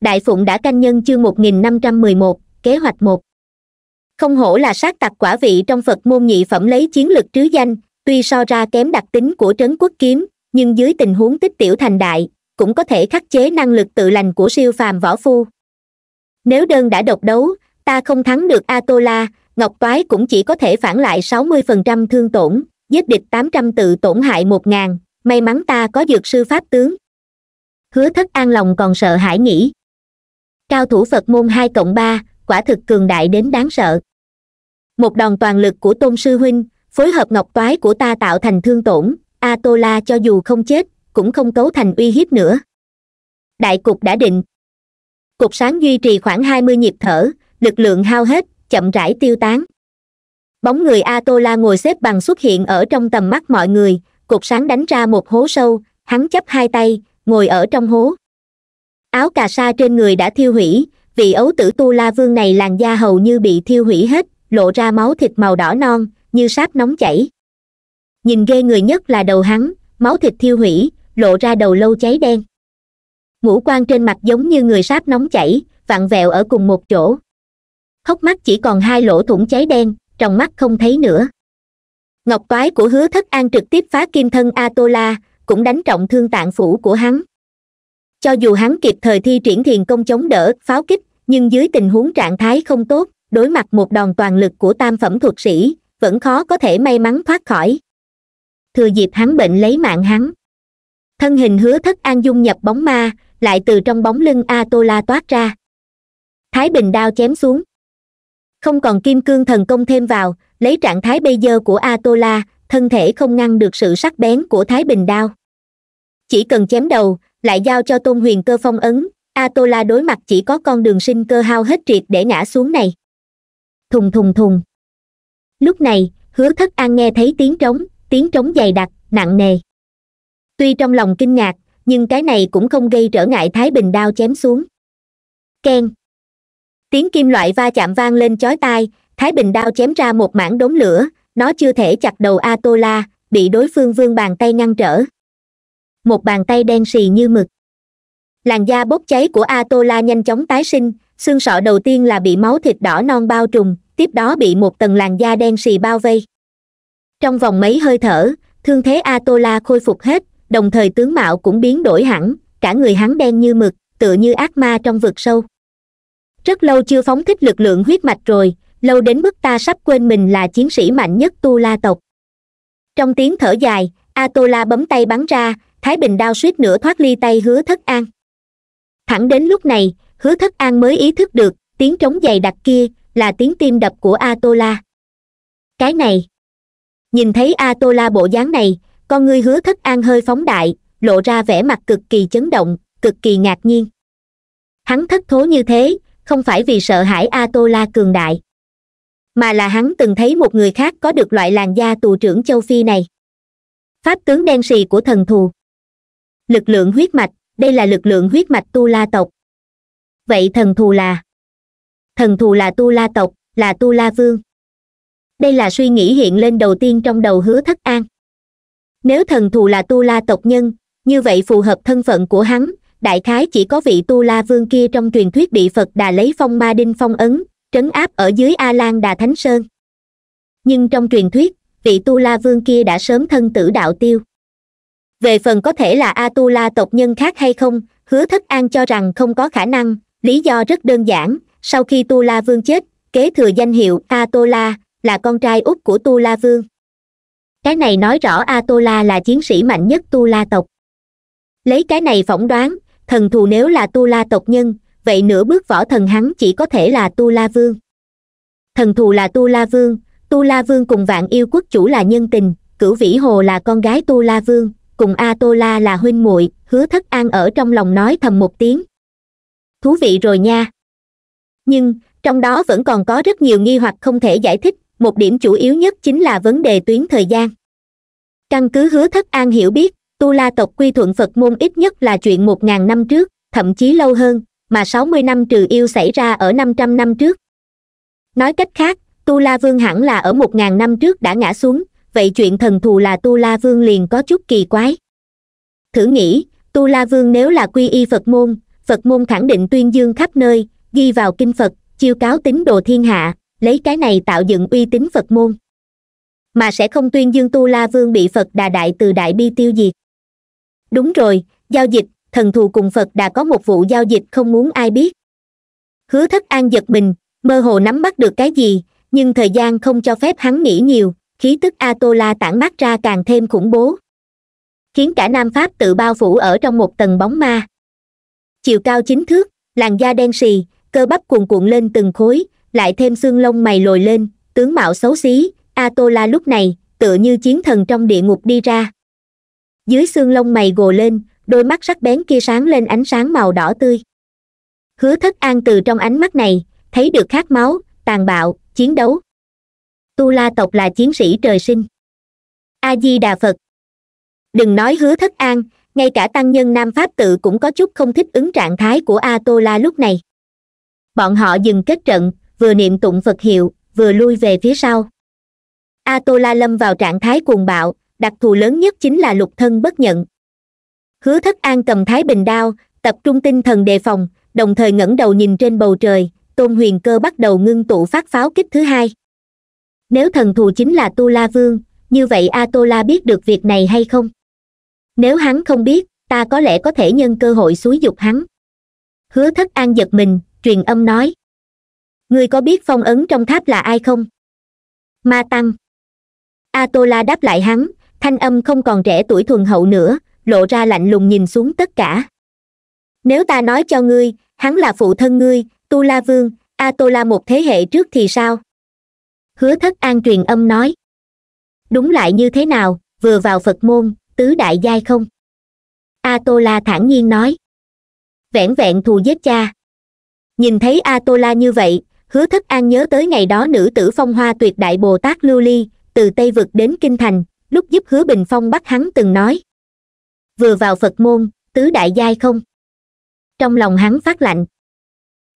đại phụng đã canh nhân chương 1511, kế hoạch một không hổ là sát tặc quả vị trong phật môn nhị phẩm lấy chiến lực trứ danh tuy so ra kém đặc tính của trấn quốc kiếm nhưng dưới tình huống tích tiểu thành đại cũng có thể khắc chế năng lực tự lành của siêu phàm võ phu nếu đơn đã độc đấu ta không thắng được a tô ngọc toái cũng chỉ có thể phản lại sáu mươi phần trăm thương tổn giết địch tám trăm tự tổn hại một ngàn may mắn ta có dược sư pháp tướng hứa thất an lòng còn sợ hãi nghĩ cao thủ phật môn hai cộng ba quả thực cường đại đến đáng sợ một đòn toàn lực của tôn sư huynh phối hợp ngọc toái của ta tạo thành thương tổn atola cho dù không chết cũng không cấu thành uy hiếp nữa đại cục đã định cục sáng duy trì khoảng hai mươi nhịp thở lực lượng hao hết chậm rãi tiêu tán bóng người atola ngồi xếp bằng xuất hiện ở trong tầm mắt mọi người cục sáng đánh ra một hố sâu hắn chấp hai tay ngồi ở trong hố áo cà sa trên người đã thiêu hủy vị ấu tử tu la vương này làn da hầu như bị thiêu hủy hết lộ ra máu thịt màu đỏ non như sáp nóng chảy nhìn ghê người nhất là đầu hắn máu thịt thiêu hủy lộ ra đầu lâu cháy đen ngũ quan trên mặt giống như người sáp nóng chảy vặn vẹo ở cùng một chỗ hốc mắt chỉ còn hai lỗ thủng cháy đen trong mắt không thấy nữa ngọc toái của hứa thất an trực tiếp phá kim thân a tô cũng đánh trọng thương tạng phủ của hắn cho dù hắn kịp thời thi triển thiền công chống đỡ pháo kích nhưng dưới tình huống trạng thái không tốt đối mặt một đòn toàn lực của tam phẩm thuật sĩ vẫn khó có thể may mắn thoát khỏi thừa dịp hắn bệnh lấy mạng hắn thân hình hứa thất an dung nhập bóng ma lại từ trong bóng lưng a la toát ra thái bình đao chém xuống không còn kim cương thần công thêm vào lấy trạng thái bây giờ của a la thân thể không ngăn được sự sắc bén của thái bình đao chỉ cần chém đầu lại giao cho tôn huyền cơ phong ấn a tô đối mặt chỉ có con đường sinh cơ hao hết triệt để ngã xuống này thùng thùng thùng lúc này hứa thất an nghe thấy tiếng trống tiếng trống dày đặc nặng nề tuy trong lòng kinh ngạc nhưng cái này cũng không gây trở ngại thái bình đao chém xuống ken tiếng kim loại va chạm vang lên chói tai thái bình đao chém ra một mảng đống lửa nó chưa thể chặt đầu a tô bị đối phương vương bàn tay ngăn trở một bàn tay đen sì như mực làn da bốc cháy của atola nhanh chóng tái sinh xương sọ đầu tiên là bị máu thịt đỏ non bao trùm tiếp đó bị một tầng làn da đen sì bao vây trong vòng mấy hơi thở thương thế atola khôi phục hết đồng thời tướng mạo cũng biến đổi hẳn cả người hắn đen như mực tựa như ác ma trong vực sâu rất lâu chưa phóng thích lực lượng huyết mạch rồi lâu đến mức ta sắp quên mình là chiến sĩ mạnh nhất tu la tộc trong tiếng thở dài atola bấm tay bắn ra thái bình đao suýt nữa thoát ly tay hứa thất an thẳng đến lúc này hứa thất an mới ý thức được tiếng trống dày đặc kia là tiếng tim đập của Atola. cái này nhìn thấy Atola bộ dáng này con ngươi hứa thất an hơi phóng đại lộ ra vẻ mặt cực kỳ chấn động cực kỳ ngạc nhiên hắn thất thố như thế không phải vì sợ hãi Atola cường đại mà là hắn từng thấy một người khác có được loại làn da tù trưởng châu phi này pháp tướng đen sì của thần thù lực lượng huyết mạch đây là lực lượng huyết mạch tu la tộc vậy thần thù là thần thù là tu la tộc là tu la vương đây là suy nghĩ hiện lên đầu tiên trong đầu hứa thất an nếu thần thù là tu la tộc nhân như vậy phù hợp thân phận của hắn đại khái chỉ có vị tu la vương kia trong truyền thuyết bị phật đà lấy phong ma đinh phong ấn trấn áp ở dưới a lan đà thánh sơn nhưng trong truyền thuyết vị tu la vương kia đã sớm thân tử đạo tiêu về phần có thể là atula tộc nhân khác hay không hứa thất an cho rằng không có khả năng lý do rất đơn giản sau khi tu la vương chết kế thừa danh hiệu atola là con trai út của tu la vương cái này nói rõ atola là chiến sĩ mạnh nhất tu la tộc lấy cái này phỏng đoán thần thù nếu là tu la tộc nhân vậy nửa bước võ thần hắn chỉ có thể là tu la vương thần thù là tu la vương tu la vương cùng vạn yêu quốc chủ là nhân tình cửu vĩ hồ là con gái tu la vương cùng a tô la là huynh muội hứa thất an ở trong lòng nói thầm một tiếng thú vị rồi nha nhưng trong đó vẫn còn có rất nhiều nghi hoặc không thể giải thích một điểm chủ yếu nhất chính là vấn đề tuyến thời gian căn cứ hứa thất an hiểu biết tu la tộc quy thuận phật môn ít nhất là chuyện một ngàn năm trước thậm chí lâu hơn mà sáu mươi năm trừ yêu xảy ra ở năm trăm năm trước nói cách khác tu la vương hẳn là ở một ngàn năm trước đã ngã xuống vậy chuyện thần thù là tu la vương liền có chút kỳ quái thử nghĩ tu la vương nếu là quy y phật môn phật môn khẳng định tuyên dương khắp nơi ghi vào kinh phật chiêu cáo tín đồ thiên hạ lấy cái này tạo dựng uy tín phật môn mà sẽ không tuyên dương tu la vương bị phật đà đại từ đại bi tiêu diệt đúng rồi giao dịch thần thù cùng phật đã có một vụ giao dịch không muốn ai biết hứa thất an giật mình mơ hồ nắm bắt được cái gì nhưng thời gian không cho phép hắn nghĩ nhiều khí tức atola tản mát ra càng thêm khủng bố khiến cả nam pháp tự bao phủ ở trong một tầng bóng ma chiều cao chính thước làn da đen xì, cơ bắp cuồn cuộn lên từng khối lại thêm xương lông mày lồi lên tướng mạo xấu xí atola lúc này tựa như chiến thần trong địa ngục đi ra dưới xương lông mày gồ lên đôi mắt sắc bén kia sáng lên ánh sáng màu đỏ tươi hứa thất an từ trong ánh mắt này thấy được khát máu tàn bạo chiến đấu tu la tộc là chiến sĩ trời sinh a di đà phật đừng nói hứa thất an ngay cả tăng nhân nam pháp tự cũng có chút không thích ứng trạng thái của a tô la lúc này bọn họ dừng kết trận vừa niệm tụng phật hiệu vừa lui về phía sau a tô la lâm vào trạng thái cuồng bạo đặc thù lớn nhất chính là lục thân bất nhận hứa thất an cầm thái bình đao tập trung tinh thần đề phòng đồng thời ngẩng đầu nhìn trên bầu trời tôn huyền cơ bắt đầu ngưng tụ phát pháo kích thứ hai nếu thần thù chính là tu la vương như vậy a tô la biết được việc này hay không nếu hắn không biết ta có lẽ có thể nhân cơ hội xúi dục hắn hứa thất an giật mình truyền âm nói ngươi có biết phong ấn trong tháp là ai không ma tăng a tô la đáp lại hắn thanh âm không còn trẻ tuổi thuần hậu nữa lộ ra lạnh lùng nhìn xuống tất cả nếu ta nói cho ngươi hắn là phụ thân ngươi tu la vương a tô la một thế hệ trước thì sao hứa thất an truyền âm nói đúng lại như thế nào vừa vào phật môn tứ đại giai không a tô la thản nhiên nói vẻn vẹn thù giết cha nhìn thấy a tô la như vậy hứa thất an nhớ tới ngày đó nữ tử phong hoa tuyệt đại bồ tát lưu ly từ tây vực đến kinh thành lúc giúp hứa bình phong bắt hắn từng nói vừa vào phật môn tứ đại giai không trong lòng hắn phát lạnh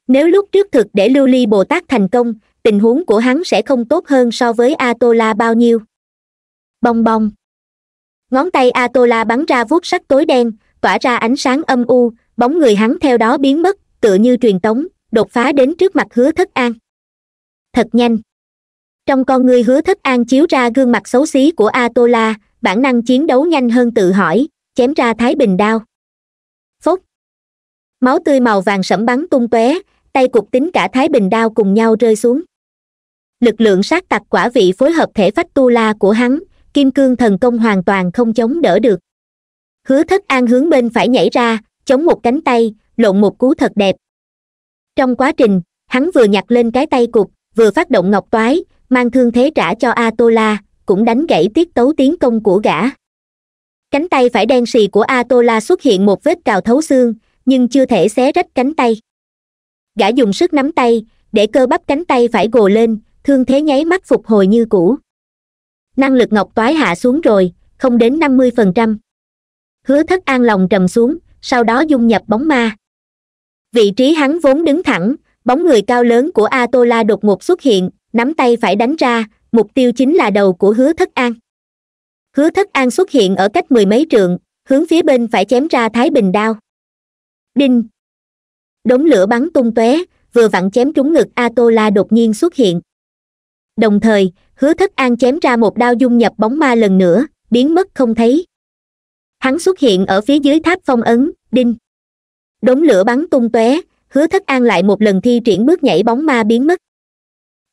nếu lúc trước thực để lưu ly bồ tát thành công tình huống của hắn sẽ không tốt hơn so với atola bao nhiêu bong bong ngón tay atola bắn ra vuốt sắt tối đen tỏa ra ánh sáng âm u bóng người hắn theo đó biến mất tựa như truyền tống đột phá đến trước mặt hứa thất an thật nhanh trong con người hứa thất an chiếu ra gương mặt xấu xí của atola bản năng chiến đấu nhanh hơn tự hỏi chém ra thái bình đao phốc máu tươi màu vàng sẫm bắn tung tóe tay cục tính cả thái bình đao cùng nhau rơi xuống lực lượng sát tặc quả vị phối hợp thể phách tu la của hắn kim cương thần công hoàn toàn không chống đỡ được hứa thất an hướng bên phải nhảy ra chống một cánh tay lộn một cú thật đẹp trong quá trình hắn vừa nhặt lên cái tay cục vừa phát động ngọc toái mang thương thế trả cho a tô la cũng đánh gãy tiết tấu tiến công của gã cánh tay phải đen sì của a tô la xuất hiện một vết cào thấu xương nhưng chưa thể xé rách cánh tay gã dùng sức nắm tay để cơ bắp cánh tay phải gồ lên thương thế nháy mắt phục hồi như cũ năng lực ngọc toái hạ xuống rồi không đến năm mươi phần trăm hứa thất an lòng trầm xuống sau đó dung nhập bóng ma vị trí hắn vốn đứng thẳng bóng người cao lớn của a tô đột ngột xuất hiện nắm tay phải đánh ra mục tiêu chính là đầu của hứa thất an hứa thất an xuất hiện ở cách mười mấy trượng hướng phía bên phải chém ra thái bình đao đinh đống lửa bắn tung tóe vừa vặn chém trúng ngực a tô đột nhiên xuất hiện đồng thời hứa thất an chém ra một đao dung nhập bóng ma lần nữa biến mất không thấy hắn xuất hiện ở phía dưới tháp phong ấn đinh đống lửa bắn tung tóe hứa thất an lại một lần thi triển bước nhảy bóng ma biến mất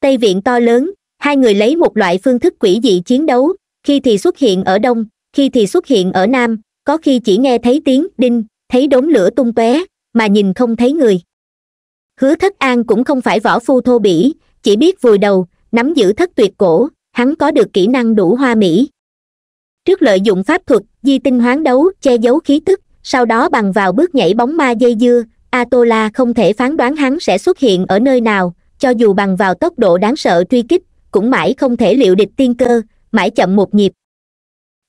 tây viện to lớn hai người lấy một loại phương thức quỷ dị chiến đấu khi thì xuất hiện ở đông khi thì xuất hiện ở nam có khi chỉ nghe thấy tiếng đinh thấy đống lửa tung tóe mà nhìn không thấy người hứa thất an cũng không phải võ phu thô bỉ chỉ biết vùi đầu nắm giữ thất tuyệt cổ hắn có được kỹ năng đủ hoa mỹ trước lợi dụng pháp thuật di tinh hoán đấu che giấu khí tức sau đó bằng vào bước nhảy bóng ma dây dưa atola không thể phán đoán hắn sẽ xuất hiện ở nơi nào cho dù bằng vào tốc độ đáng sợ truy kích cũng mãi không thể liệu địch tiên cơ mãi chậm một nhịp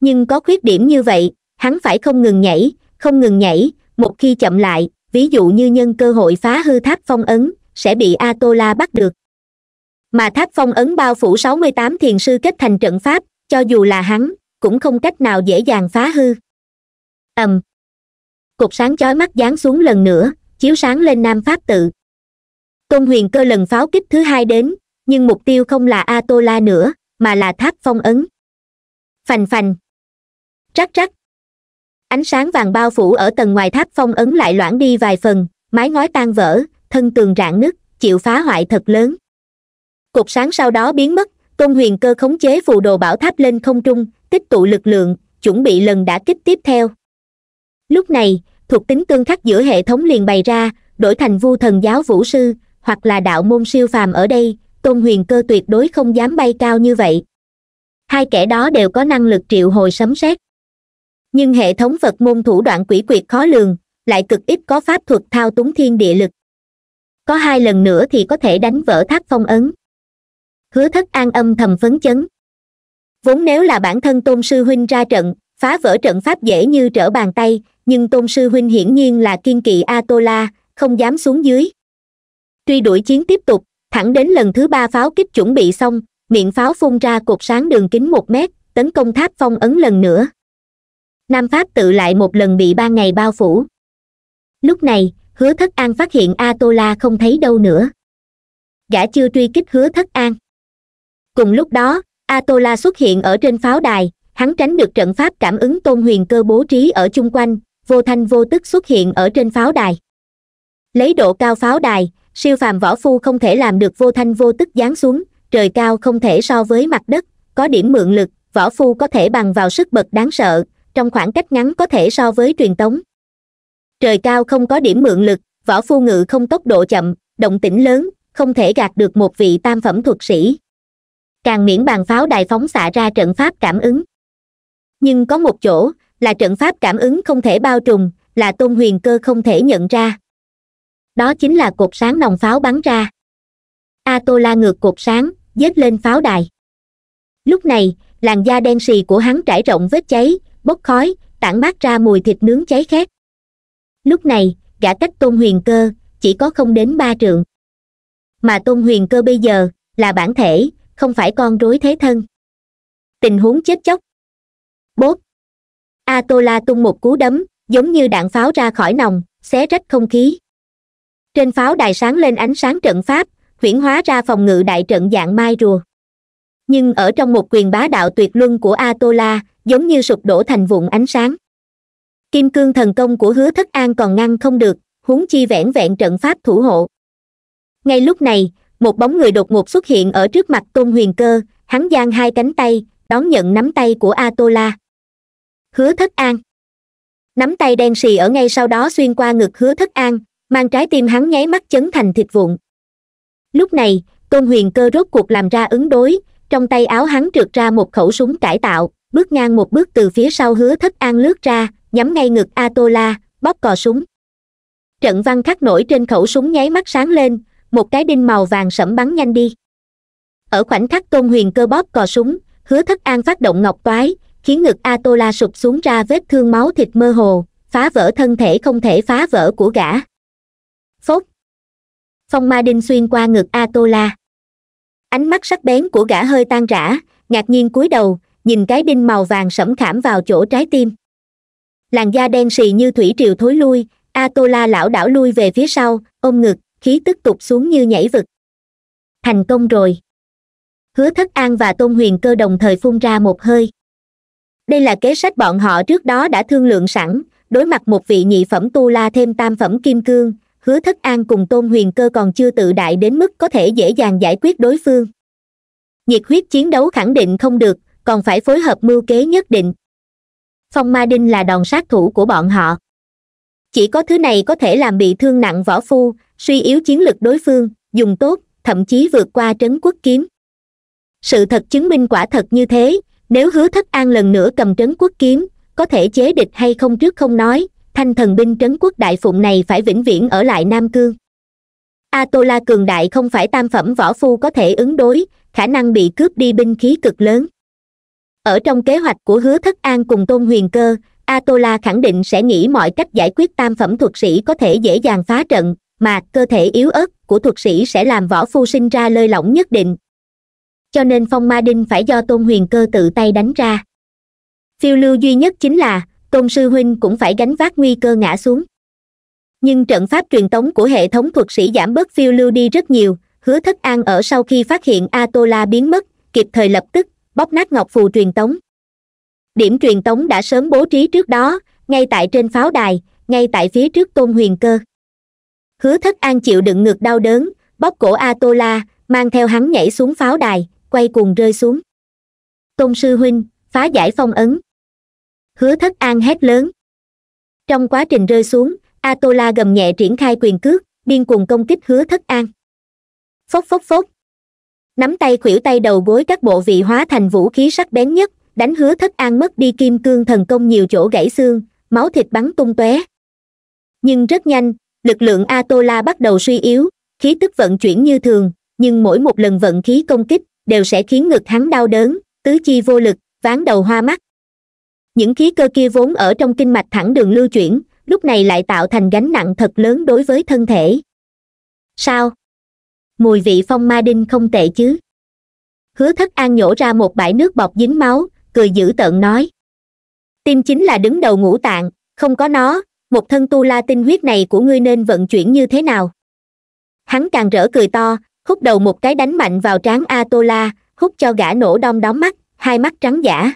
nhưng có khuyết điểm như vậy hắn phải không ngừng nhảy không ngừng nhảy một khi chậm lại ví dụ như nhân cơ hội phá hư tháp phong ấn sẽ bị atola bắt được mà tháp phong ấn bao phủ sáu mươi tám thiền sư kết thành trận pháp cho dù là hắn cũng không cách nào dễ dàng phá hư ầm cục sáng chói mắt giáng xuống lần nữa chiếu sáng lên nam pháp tự tôn huyền cơ lần pháo kích thứ hai đến nhưng mục tiêu không là a tô nữa mà là tháp phong ấn phành phành rắc rắc ánh sáng vàng bao phủ ở tầng ngoài tháp phong ấn lại loãng đi vài phần mái ngói tan vỡ thân tường rạn nứt chịu phá hoại thật lớn cột sáng sau đó biến mất tôn huyền cơ khống chế phù đồ bảo tháp lên không trung tích tụ lực lượng chuẩn bị lần đã kích tiếp theo lúc này thuộc tính tương khắc giữa hệ thống liền bày ra đổi thành vu thần giáo vũ sư hoặc là đạo môn siêu phàm ở đây tôn huyền cơ tuyệt đối không dám bay cao như vậy hai kẻ đó đều có năng lực triệu hồi sấm sét nhưng hệ thống phật môn thủ đoạn quỷ quyệt khó lường lại cực ít có pháp thuật thao túng thiên địa lực có hai lần nữa thì có thể đánh vỡ tháp phong ấn hứa thất an âm thầm phấn chấn vốn nếu là bản thân tôn sư huynh ra trận phá vỡ trận pháp dễ như trở bàn tay nhưng tôn sư huynh hiển nhiên là kiên kỵ a tô la không dám xuống dưới truy đuổi chiến tiếp tục thẳng đến lần thứ ba pháo kích chuẩn bị xong miệng pháo phun ra cột sáng đường kính một mét tấn công tháp phong ấn lần nữa nam pháp tự lại một lần bị ba ngày bao phủ lúc này hứa thất an phát hiện a tô la không thấy đâu nữa gã chưa truy kích hứa thất an cùng lúc đó atola xuất hiện ở trên pháo đài hắn tránh được trận pháp cảm ứng tôn huyền cơ bố trí ở chung quanh vô thanh vô tức xuất hiện ở trên pháo đài lấy độ cao pháo đài siêu phàm võ phu không thể làm được vô thanh vô tức giáng xuống trời cao không thể so với mặt đất có điểm mượn lực võ phu có thể bằng vào sức bật đáng sợ trong khoảng cách ngắn có thể so với truyền tống trời cao không có điểm mượn lực võ phu ngự không tốc độ chậm động tĩnh lớn không thể gạt được một vị tam phẩm thuật sĩ càng miễn bàn pháo đài phóng xạ ra trận pháp cảm ứng nhưng có một chỗ là trận pháp cảm ứng không thể bao trùm là tôn huyền cơ không thể nhận ra đó chính là cột sáng nòng pháo bắn ra a tô la ngược cột sáng dết lên pháo đài lúc này làn da đen xì của hắn trải rộng vết cháy bốc khói tản mát ra mùi thịt nướng cháy khét lúc này gã cách tôn huyền cơ chỉ có không đến ba trượng mà tôn huyền cơ bây giờ là bản thể không phải con rối thế thân tình huống chết chóc bốp a tô tung một cú đấm giống như đạn pháo ra khỏi nòng xé rách không khí trên pháo đài sáng lên ánh sáng trận pháp chuyển hóa ra phòng ngự đại trận dạng mai rùa nhưng ở trong một quyền bá đạo tuyệt luân của a tô giống như sụp đổ thành vụn ánh sáng kim cương thần công của hứa thất an còn ngăn không được huống chi vẻn vẹn trận pháp thủ hộ ngay lúc này một bóng người đột ngột xuất hiện ở trước mặt tôn huyền cơ hắn giang hai cánh tay đón nhận nắm tay của a tô la hứa thất an nắm tay đen xì ở ngay sau đó xuyên qua ngực hứa thất an mang trái tim hắn nháy mắt chấn thành thịt vụn lúc này tôn huyền cơ rốt cuộc làm ra ứng đối trong tay áo hắn trượt ra một khẩu súng cải tạo bước ngang một bước từ phía sau hứa thất an lướt ra nhắm ngay ngực a tô la bóp cò súng trận văn khắc nổi trên khẩu súng nháy mắt sáng lên một cái đinh màu vàng sẫm bắn nhanh đi ở khoảnh khắc tôn huyền cơ bóp cò súng hứa thất an phát động ngọc toái khiến ngực atola sụp xuống ra vết thương máu thịt mơ hồ phá vỡ thân thể không thể phá vỡ của gã phốt phong ma đinh xuyên qua ngực atola. ánh mắt sắc bén của gã hơi tan rã ngạc nhiên cúi đầu nhìn cái đinh màu vàng sẫm khảm vào chỗ trái tim làn da đen sì như thủy triều thối lui atola lão đảo lui về phía sau ôm ngực khí tức tục xuống như nhảy vực thành công rồi hứa thất an và tôn huyền cơ đồng thời phun ra một hơi đây là kế sách bọn họ trước đó đã thương lượng sẵn đối mặt một vị nhị phẩm tu la thêm tam phẩm kim cương hứa thất an cùng tôn huyền cơ còn chưa tự đại đến mức có thể dễ dàng giải quyết đối phương nhiệt huyết chiến đấu khẳng định không được còn phải phối hợp mưu kế nhất định phong ma đinh là đòn sát thủ của bọn họ chỉ có thứ này có thể làm bị thương nặng võ phu suy yếu chiến lực đối phương dùng tốt thậm chí vượt qua trấn quốc kiếm sự thật chứng minh quả thật như thế nếu hứa thất an lần nữa cầm trấn quốc kiếm có thể chế địch hay không trước không nói thanh thần binh trấn quốc đại phụng này phải vĩnh viễn ở lại nam cương a tô la cường đại không phải tam phẩm võ phu có thể ứng đối khả năng bị cướp đi binh khí cực lớn ở trong kế hoạch của hứa thất an cùng tôn huyền cơ a tô la khẳng định sẽ nghĩ mọi cách giải quyết tam phẩm thuật sĩ có thể dễ dàng phá trận mà cơ thể yếu ớt của thuật sĩ sẽ làm võ phu sinh ra lơi lỏng nhất định cho nên phong ma đinh phải do tôn huyền cơ tự tay đánh ra phiêu lưu duy nhất chính là tôn sư huynh cũng phải gánh vác nguy cơ ngã xuống nhưng trận pháp truyền tống của hệ thống thuật sĩ giảm bớt phiêu lưu đi rất nhiều hứa thất an ở sau khi phát hiện atola biến mất kịp thời lập tức bóp nát ngọc phù truyền tống điểm truyền tống đã sớm bố trí trước đó ngay tại trên pháo đài ngay tại phía trước tôn huyền cơ hứa thất an chịu đựng ngược đau đớn bóp cổ a tô la mang theo hắn nhảy xuống pháo đài quay cuồng rơi xuống tôn sư huynh phá giải phong ấn hứa thất an hét lớn trong quá trình rơi xuống a tô la gầm nhẹ triển khai quyền cước điên cuồng công kích hứa thất an phốc phốc phốc nắm tay khuỷu tay đầu gối các bộ vị hóa thành vũ khí sắc bén nhất đánh hứa thất an mất đi kim cương thần công nhiều chỗ gãy xương máu thịt bắn tung tóe nhưng rất nhanh lực lượng atola bắt đầu suy yếu khí tức vận chuyển như thường nhưng mỗi một lần vận khí công kích đều sẽ khiến ngực hắn đau đớn tứ chi vô lực ván đầu hoa mắt những khí cơ kia vốn ở trong kinh mạch thẳng đường lưu chuyển lúc này lại tạo thành gánh nặng thật lớn đối với thân thể sao mùi vị phong ma đinh không tệ chứ hứa thất an nhổ ra một bãi nước bọt dính máu cười dữ tợn nói tim chính là đứng đầu ngũ tạng không có nó một thân tu la tinh huyết này của ngươi nên vận chuyển như thế nào hắn càng rỡ cười to hút đầu một cái đánh mạnh vào trán a tô la hút cho gã nổ đom đóm mắt hai mắt trắng giả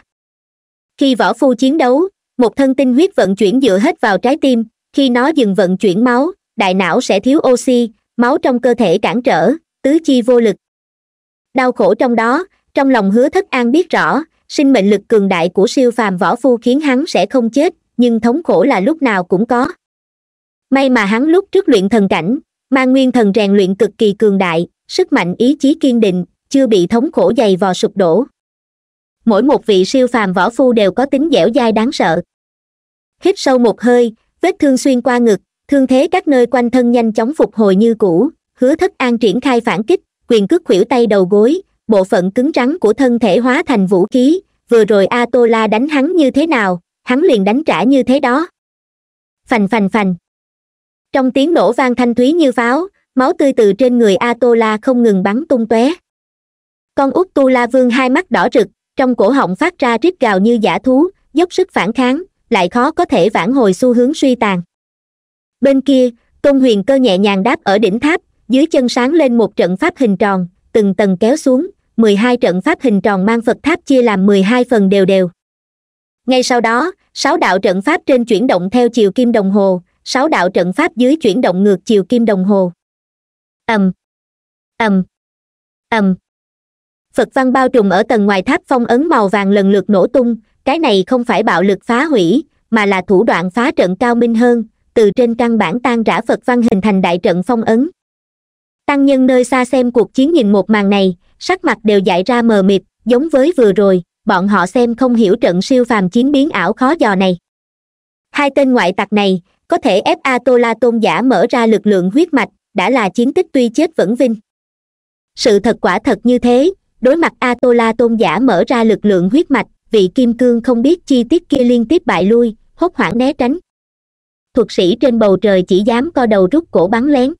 khi võ phu chiến đấu một thân tinh huyết vận chuyển dựa hết vào trái tim khi nó dừng vận chuyển máu đại não sẽ thiếu oxy máu trong cơ thể cản trở tứ chi vô lực đau khổ trong đó trong lòng hứa thất an biết rõ sinh mệnh lực cường đại của siêu phàm võ phu khiến hắn sẽ không chết nhưng thống khổ là lúc nào cũng có may mà hắn lúc trước luyện thần cảnh mang nguyên thần rèn luyện cực kỳ cường đại sức mạnh ý chí kiên định chưa bị thống khổ dày vò sụp đổ mỗi một vị siêu phàm võ phu đều có tính dẻo dai đáng sợ hít sâu một hơi vết thương xuyên qua ngực thương thế các nơi quanh thân nhanh chóng phục hồi như cũ hứa thất an triển khai phản kích quyền cước khuỷu tay đầu gối bộ phận cứng rắn của thân thể hóa thành vũ khí vừa rồi a tô la đánh hắn như thế nào hắn liền đánh trả như thế đó phành phành phành trong tiếng nổ vang thanh thúy như pháo máu tươi từ trên người a không ngừng bắn tung tóe con út tu la vương hai mắt đỏ rực trong cổ họng phát ra rít gào như giả thú dốc sức phản kháng lại khó có thể vãn hồi xu hướng suy tàn bên kia tôn huyền cơ nhẹ nhàng đáp ở đỉnh tháp dưới chân sáng lên một trận pháp hình tròn từng tầng kéo xuống mười hai trận pháp hình tròn mang phật tháp chia làm mười hai phần đều đều ngay sau đó sáu đạo trận pháp trên chuyển động theo chiều kim đồng hồ sáu đạo trận pháp dưới chuyển động ngược chiều kim đồng hồ ầm ầm ầm phật văn bao trùm ở tầng ngoài tháp phong ấn màu vàng lần lượt nổ tung cái này không phải bạo lực phá hủy mà là thủ đoạn phá trận cao minh hơn từ trên căn bản tan rã phật văn hình thành đại trận phong ấn tăng nhân nơi xa xem cuộc chiến nhìn một màn này sắc mặt đều dại ra mờ mịt giống với vừa rồi bọn họ xem không hiểu trận siêu phàm chiến biến ảo khó dò này hai tên ngoại tặc này có thể ép a tô la tôn giả mở ra lực lượng huyết mạch đã là chiến tích tuy chết vẫn vinh sự thật quả thật như thế đối mặt a tô la tôn giả mở ra lực lượng huyết mạch vị kim cương không biết chi tiết kia liên tiếp bại lui hốt hoảng né tránh thuật sĩ trên bầu trời chỉ dám co đầu rút cổ bắn lén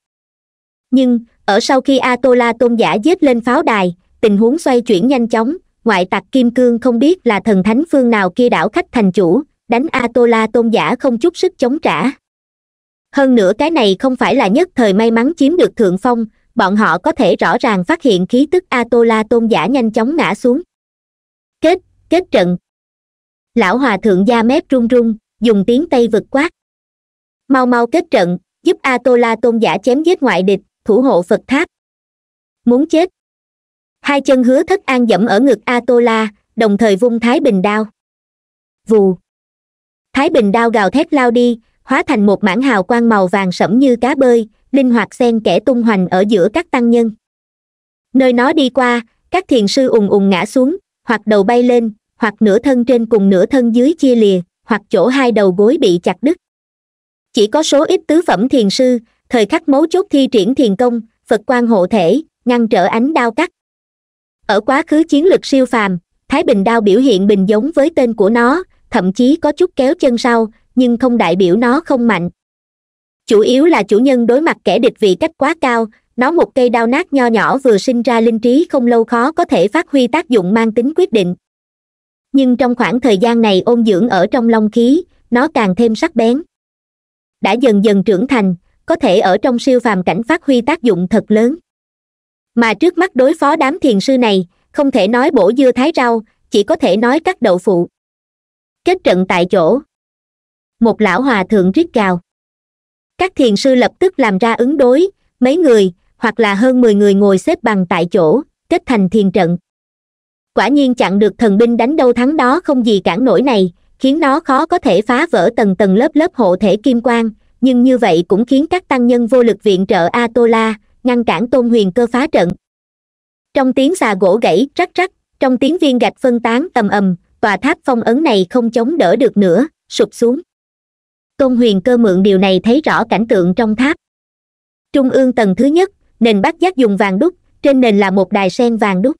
nhưng ở sau khi a tô la tôn giả dết lên pháo đài tình huống xoay chuyển nhanh chóng ngoại tặc kim cương không biết là thần thánh phương nào kia đảo khách thành chủ đánh atola tôn giả không chút sức chống trả hơn nữa cái này không phải là nhất thời may mắn chiếm được thượng phong bọn họ có thể rõ ràng phát hiện khí tức atola tôn giả nhanh chóng ngã xuống kết kết trận lão hòa thượng da mép run run dùng tiếng tây vực quát mau mau kết trận giúp atola tôn giả chém giết ngoại địch thủ hộ phật tháp muốn chết hai chân hứa thất an dẫm ở ngực a tô la đồng thời vung thái bình đao vù thái bình đao gào thét lao đi hóa thành một mảng hào quang màu vàng sẫm như cá bơi linh hoạt xen kẽ tung hoành ở giữa các tăng nhân nơi nó đi qua các thiền sư ùng ùng ngã xuống hoặc đầu bay lên hoặc nửa thân trên cùng nửa thân dưới chia lìa hoặc chỗ hai đầu gối bị chặt đứt chỉ có số ít tứ phẩm thiền sư thời khắc mấu chốt thi triển thiền công phật quan hộ thể ngăn trở ánh đao cắt ở quá khứ chiến lực siêu phàm thái bình đao biểu hiện bình giống với tên của nó thậm chí có chút kéo chân sau nhưng không đại biểu nó không mạnh chủ yếu là chủ nhân đối mặt kẻ địch vị cách quá cao nó một cây đao nát nho nhỏ vừa sinh ra linh trí không lâu khó có thể phát huy tác dụng mang tính quyết định nhưng trong khoảng thời gian này ôn dưỡng ở trong long khí nó càng thêm sắc bén đã dần dần trưởng thành có thể ở trong siêu phàm cảnh phát huy tác dụng thật lớn mà trước mắt đối phó đám thiền sư này không thể nói bổ dưa thái rau chỉ có thể nói cắt đậu phụ kết trận tại chỗ một lão hòa thượng rít gào các thiền sư lập tức làm ra ứng đối mấy người hoặc là hơn mười người ngồi xếp bằng tại chỗ kết thành thiền trận quả nhiên chặn được thần binh đánh đâu thắng đó không gì cản nổi này khiến nó khó có thể phá vỡ tầng tầng lớp lớp hộ thể kim quang nhưng như vậy cũng khiến các tăng nhân vô lực viện trợ a tô ngăn cản tôn huyền cơ phá trận trong tiếng xà gỗ gãy rắc rắc trong tiếng viên gạch phân tán ầm ầm tòa tháp phong ấn này không chống đỡ được nữa sụp xuống tôn huyền cơ mượn điều này thấy rõ cảnh tượng trong tháp trung ương tầng thứ nhất nền bát giác dùng vàng đúc trên nền là một đài sen vàng đúc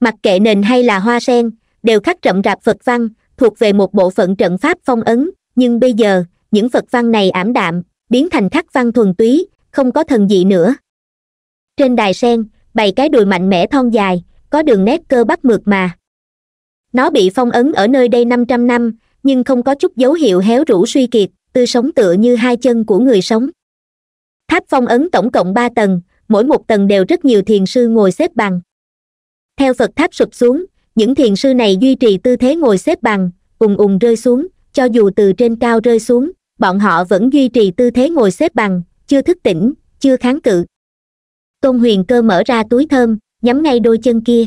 mặc kệ nền hay là hoa sen đều khắc rậm rạp phật văn thuộc về một bộ phận trận pháp phong ấn nhưng bây giờ những phật văn này ảm đạm biến thành khắc văn thuần túy không có thần dị nữa trên đài sen bày cái đùi mạnh mẽ thon dài có đường nét cơ bắp mượt mà nó bị phong ấn ở nơi đây năm trăm năm nhưng không có chút dấu hiệu héo rũ suy kiệt tư sống tựa như hai chân của người sống tháp phong ấn tổng cộng ba tầng mỗi một tầng đều rất nhiều thiền sư ngồi xếp bằng theo phật tháp sụp xuống những thiền sư này duy trì tư thế ngồi xếp bằng ùng ùng rơi xuống cho dù từ trên cao rơi xuống bọn họ vẫn duy trì tư thế ngồi xếp bằng chưa thức tỉnh chưa kháng cự tôn huyền cơ mở ra túi thơm nhắm ngay đôi chân kia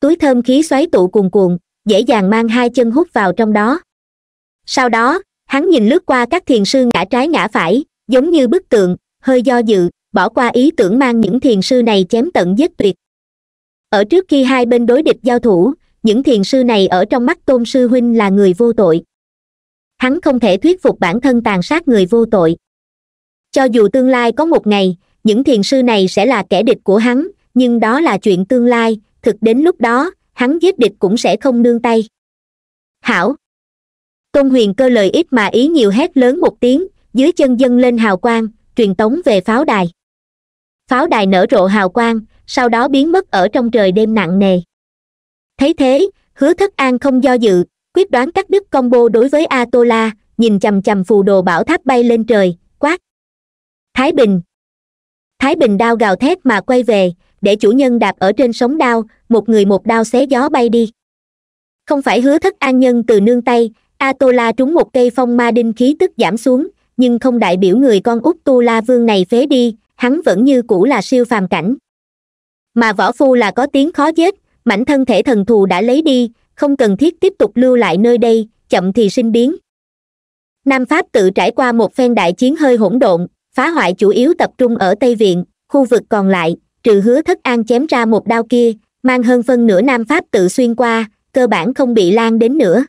túi thơm khí xoáy tụ cuồn cuộn dễ dàng mang hai chân hút vào trong đó sau đó hắn nhìn lướt qua các thiền sư ngã trái ngã phải giống như bức tượng hơi do dự bỏ qua ý tưởng mang những thiền sư này chém tận giết tuyệt ở trước khi hai bên đối địch giao thủ những thiền sư này ở trong mắt tôn sư huynh là người vô tội hắn không thể thuyết phục bản thân tàn sát người vô tội cho dù tương lai có một ngày những thiền sư này sẽ là kẻ địch của hắn nhưng đó là chuyện tương lai thực đến lúc đó hắn giết địch cũng sẽ không nương tay hảo tôn huyền cơ lời ít mà ý nhiều hét lớn một tiếng dưới chân dâng lên hào quang truyền tống về pháo đài pháo đài nở rộ hào quang sau đó biến mất ở trong trời đêm nặng nề thấy thế hứa thất an không do dự quyết đoán cắt đứt combo đối với a tô la nhìn chằm chằm phù đồ bảo tháp bay lên trời thái bình thái bình đao gào thét mà quay về để chủ nhân đạp ở trên sống đao một người một đao xé gió bay đi không phải hứa thất an nhân từ nương tay a tô la trúng một cây phong ma đinh khí tức giảm xuống nhưng không đại biểu người con út tu la vương này phế đi hắn vẫn như cũ là siêu phàm cảnh mà võ phu là có tiếng khó giết mảnh thân thể thần thù đã lấy đi không cần thiết tiếp tục lưu lại nơi đây chậm thì sinh biến nam pháp tự trải qua một phen đại chiến hơi hỗn độn phá hoại chủ yếu tập trung ở tây viện khu vực còn lại trừ hứa thất an chém ra một đao kia mang hơn phân nửa nam pháp tự xuyên qua cơ bản không bị lan đến nữa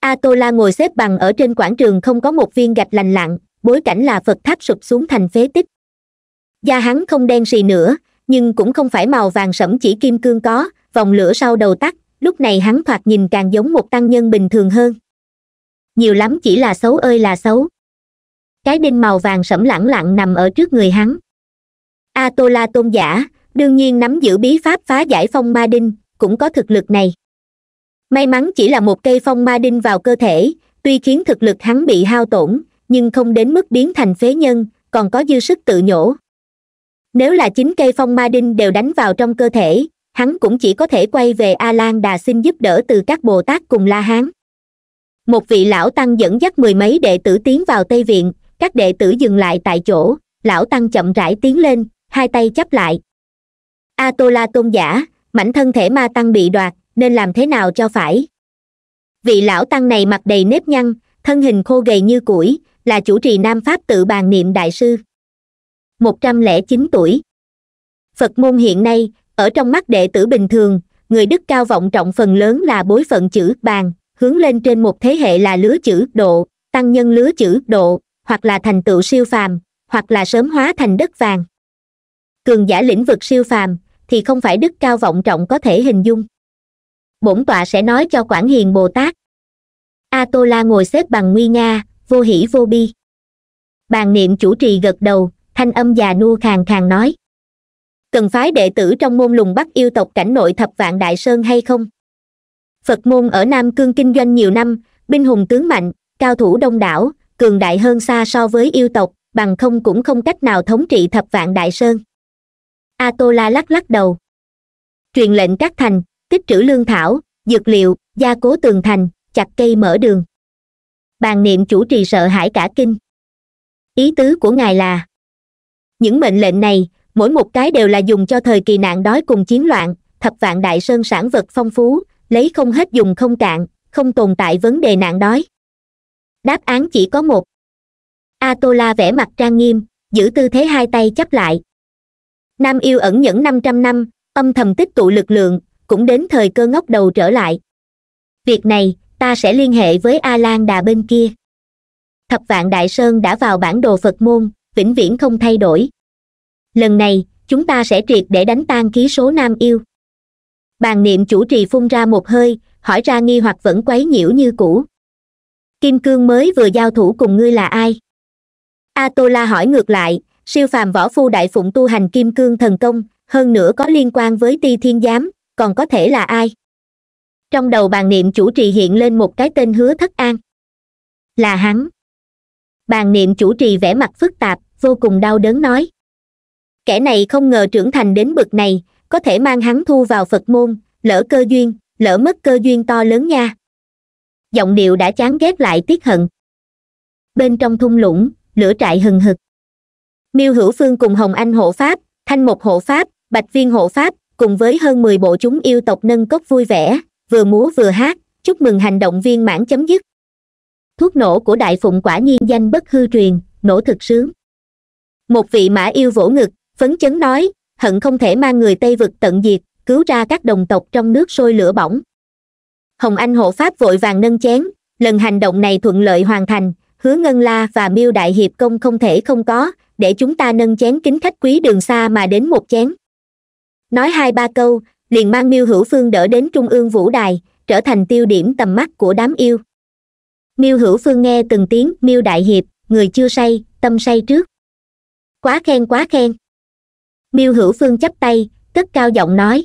a tô ngồi xếp bằng ở trên quảng trường không có một viên gạch lành lặng, bối cảnh là phật tháp sụp xuống thành phế tích da hắn không đen xì nữa nhưng cũng không phải màu vàng sẫm chỉ kim cương có vòng lửa sau đầu tắt lúc này hắn thoạt nhìn càng giống một tăng nhân bình thường hơn nhiều lắm chỉ là xấu ơi là xấu cái đinh màu vàng sẫm lẳng lặng nằm ở trước người hắn a tô tôn giả đương nhiên nắm giữ bí pháp phá giải phong ma đinh cũng có thực lực này may mắn chỉ là một cây phong ma đinh vào cơ thể tuy khiến thực lực hắn bị hao tổn nhưng không đến mức biến thành phế nhân còn có dư sức tự nhổ nếu là chính cây phong ma đinh đều đánh vào trong cơ thể hắn cũng chỉ có thể quay về a lan đà xin giúp đỡ từ các bồ tát cùng la hán một vị lão tăng dẫn dắt mười mấy đệ tử tiến vào tây viện các đệ tử dừng lại tại chỗ lão tăng chậm rãi tiến lên hai tay chắp lại a tô la tôn giả mảnh thân thể ma tăng bị đoạt nên làm thế nào cho phải vị lão tăng này mặt đầy nếp nhăn thân hình khô gầy như củi là chủ trì nam pháp tự bàn niệm đại sư một trăm lẻ chín tuổi phật môn hiện nay ở trong mắt đệ tử bình thường người đức cao vọng trọng phần lớn là bối phận chữ bàn hướng lên trên một thế hệ là lứa chữ độ tăng nhân lứa chữ độ hoặc là thành tựu siêu phàm hoặc là sớm hóa thành đất vàng cường giả lĩnh vực siêu phàm thì không phải đức cao vọng trọng có thể hình dung bổn tọa sẽ nói cho quảng hiền bồ tát a tô la ngồi xếp bằng nguy nga vô hỷ vô bi bàn niệm chủ trì gật đầu thanh âm già nua khàn khàn nói cần phái đệ tử trong môn lùng bắt yêu tộc cảnh nội thập vạn đại sơn hay không phật môn ở nam cương kinh doanh nhiều năm binh hùng tướng mạnh cao thủ đông đảo cường đại hơn xa so với yêu tộc bằng không cũng không cách nào thống trị thập vạn đại sơn a tô la lắc lắc đầu truyền lệnh các thành tích trữ lương thảo dược liệu gia cố tường thành chặt cây mở đường bàn niệm chủ trì sợ hãi cả kinh ý tứ của ngài là những mệnh lệnh này mỗi một cái đều là dùng cho thời kỳ nạn đói cùng chiến loạn thập vạn đại sơn sản vật phong phú lấy không hết dùng không cạn không tồn tại vấn đề nạn đói đáp án chỉ có một atola vẽ mặt trang nghiêm giữ tư thế hai tay chắp lại nam yêu ẩn nhẫn năm trăm năm âm thầm tích tụ lực lượng cũng đến thời cơ ngóc đầu trở lại việc này ta sẽ liên hệ với a lan đà bên kia thập vạn đại sơn đã vào bản đồ phật môn vĩnh viễn không thay đổi lần này chúng ta sẽ triệt để đánh tan ký số nam yêu bàn niệm chủ trì phun ra một hơi hỏi ra nghi hoặc vẫn quấy nhiễu như cũ kim cương mới vừa giao thủ cùng ngươi là ai a tô hỏi ngược lại siêu phàm võ phu đại phụng tu hành kim cương thần công hơn nữa có liên quan với ti thiên giám còn có thể là ai trong đầu bàn niệm chủ trì hiện lên một cái tên hứa thất an là hắn bàn niệm chủ trì vẻ mặt phức tạp vô cùng đau đớn nói kẻ này không ngờ trưởng thành đến bực này có thể mang hắn thu vào phật môn lỡ cơ duyên lỡ mất cơ duyên to lớn nha giọng điệu đã chán ghét lại tiếc hận bên trong thung lũng lửa trại hừng hực miêu hữu phương cùng hồng anh hộ pháp thanh mục hộ pháp bạch viên hộ pháp cùng với hơn mười bộ chúng yêu tộc nâng cốc vui vẻ vừa múa vừa hát chúc mừng hành động viên mãn chấm dứt thuốc nổ của đại phụng quả nhiên danh bất hư truyền nổ thực sướng một vị mã yêu vỗ ngực phấn chấn nói hận không thể mang người tây vực tận diệt cứu ra các đồng tộc trong nước sôi lửa bỏng hồng anh hộ pháp vội vàng nâng chén lần hành động này thuận lợi hoàn thành hứa ngân la và miêu đại hiệp công không thể không có để chúng ta nâng chén kính khách quý đường xa mà đến một chén nói hai ba câu liền mang miêu hữu phương đỡ đến trung ương vũ đài trở thành tiêu điểm tầm mắt của đám yêu miêu hữu phương nghe từng tiếng miêu đại hiệp người chưa say tâm say trước quá khen quá khen miêu hữu phương chắp tay cất cao giọng nói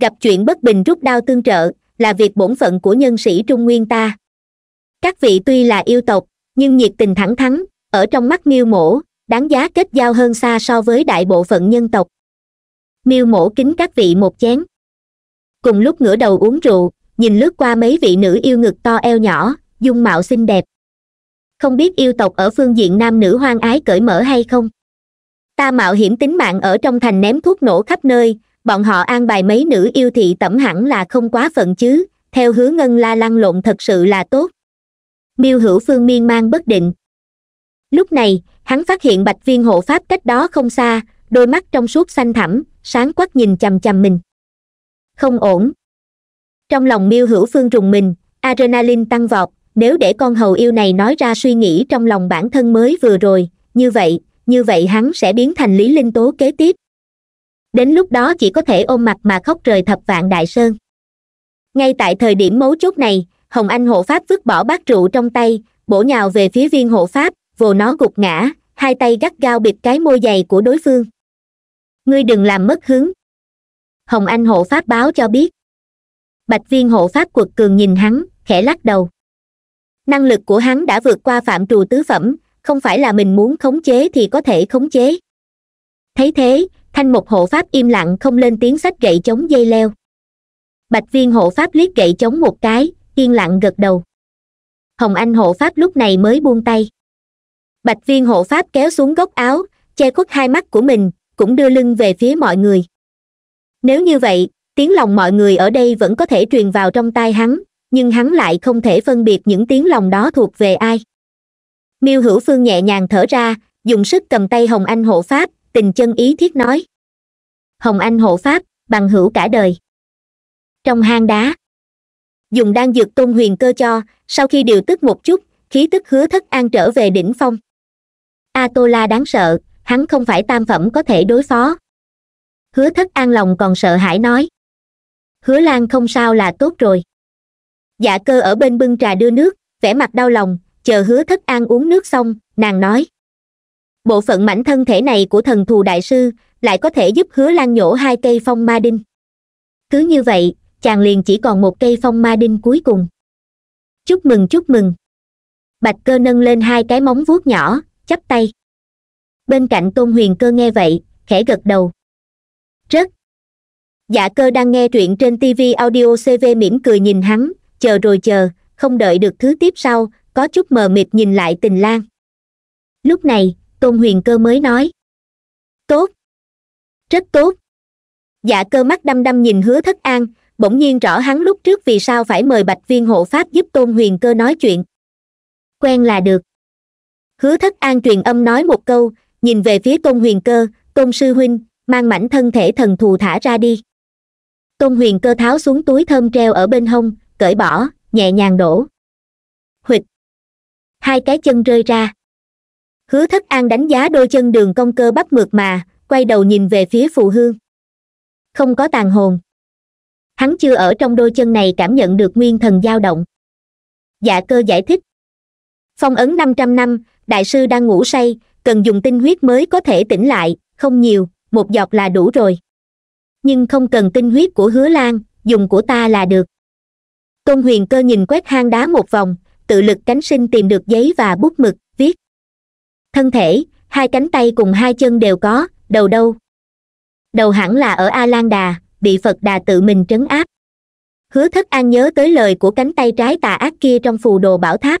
gặp chuyện bất bình rút đao tương trợ là việc bổn phận của nhân sĩ trung nguyên ta các vị tuy là yêu tộc nhưng nhiệt tình thẳng thắn ở trong mắt miêu mổ đáng giá kết giao hơn xa so với đại bộ phận nhân tộc miêu mổ kính các vị một chén cùng lúc ngửa đầu uống rượu nhìn lướt qua mấy vị nữ yêu ngực to eo nhỏ dung mạo xinh đẹp không biết yêu tộc ở phương diện nam nữ hoang ái cởi mở hay không ta mạo hiểm tính mạng ở trong thành ném thuốc nổ khắp nơi bọn họ an bài mấy nữ yêu thị tẩm hẳn là không quá phận chứ theo hứa ngân la lăn lộn thật sự là tốt miêu hữu phương miên man bất định lúc này hắn phát hiện bạch viên hộ pháp cách đó không xa đôi mắt trong suốt xanh thẳm sáng quắc nhìn chằm chằm mình không ổn trong lòng miêu hữu phương rùng mình adrenaline tăng vọt nếu để con hầu yêu này nói ra suy nghĩ trong lòng bản thân mới vừa rồi như vậy như vậy hắn sẽ biến thành lý linh tố kế tiếp đến lúc đó chỉ có thể ôm mặt mà khóc trời thập vạn đại sơn ngay tại thời điểm mấu chốt này hồng anh hộ pháp vứt bỏ bát rượu trong tay bổ nhào về phía viên hộ pháp vồ nó gục ngã hai tay gắt gao bịt cái môi dày của đối phương ngươi đừng làm mất hứng hồng anh hộ pháp báo cho biết bạch viên hộ pháp quật cường nhìn hắn khẽ lắc đầu năng lực của hắn đã vượt qua phạm trù tứ phẩm không phải là mình muốn khống chế thì có thể khống chế thấy thế thanh một hộ pháp im lặng không lên tiếng sách gậy chống dây leo bạch viên hộ pháp liếc gậy chống một cái yên lặng gật đầu hồng anh hộ pháp lúc này mới buông tay bạch viên hộ pháp kéo xuống góc áo che khuất hai mắt của mình cũng đưa lưng về phía mọi người nếu như vậy tiếng lòng mọi người ở đây vẫn có thể truyền vào trong tai hắn nhưng hắn lại không thể phân biệt những tiếng lòng đó thuộc về ai miêu hữu phương nhẹ nhàng thở ra dùng sức cầm tay hồng anh hộ pháp tình chân ý thiết nói hồng anh hộ pháp bằng hữu cả đời trong hang đá dùng đan dược tôn huyền cơ cho sau khi điều tức một chút khí tức hứa thất an trở về đỉnh phong a tô la đáng sợ hắn không phải tam phẩm có thể đối phó hứa thất an lòng còn sợ hãi nói hứa lan không sao là tốt rồi dạ cơ ở bên bưng trà đưa nước vẻ mặt đau lòng chờ hứa thất an uống nước xong nàng nói bộ phận mảnh thân thể này của thần thù đại sư lại có thể giúp hứa lan nhổ hai cây phong ma đinh cứ như vậy chàng liền chỉ còn một cây phong ma đinh cuối cùng chúc mừng chúc mừng bạch cơ nâng lên hai cái móng vuốt nhỏ chắp tay bên cạnh tôn huyền cơ nghe vậy khẽ gật đầu rất dạ cơ đang nghe truyện trên tv audio cv mỉm cười nhìn hắn chờ rồi chờ không đợi được thứ tiếp sau có chút mờ mịt nhìn lại tình lan lúc này tôn huyền cơ mới nói tốt rất tốt dạ cơ mắt đăm đăm nhìn hứa thất an bỗng nhiên rõ hắn lúc trước vì sao phải mời bạch viên hộ pháp giúp tôn huyền cơ nói chuyện quen là được hứa thất an truyền âm nói một câu nhìn về phía tôn huyền cơ tôn sư huynh mang mảnh thân thể thần thù thả ra đi tôn huyền cơ tháo xuống túi thơm treo ở bên hông cởi bỏ nhẹ nhàng đổ huỵch hai cái chân rơi ra hứa thất an đánh giá đôi chân đường công cơ bắp mượt mà quay đầu nhìn về phía phù hương không có tàn hồn hắn chưa ở trong đôi chân này cảm nhận được nguyên thần dao động dạ cơ giải thích phong ấn năm trăm năm đại sư đang ngủ say cần dùng tinh huyết mới có thể tỉnh lại không nhiều một giọt là đủ rồi nhưng không cần tinh huyết của hứa lan dùng của ta là được tôn huyền cơ nhìn quét hang đá một vòng tự lực cánh sinh tìm được giấy và bút mực thân thể hai cánh tay cùng hai chân đều có đầu đâu đầu hẳn là ở a lan đà bị phật đà tự mình trấn áp hứa thất an nhớ tới lời của cánh tay trái tà ác kia trong phù đồ bảo tháp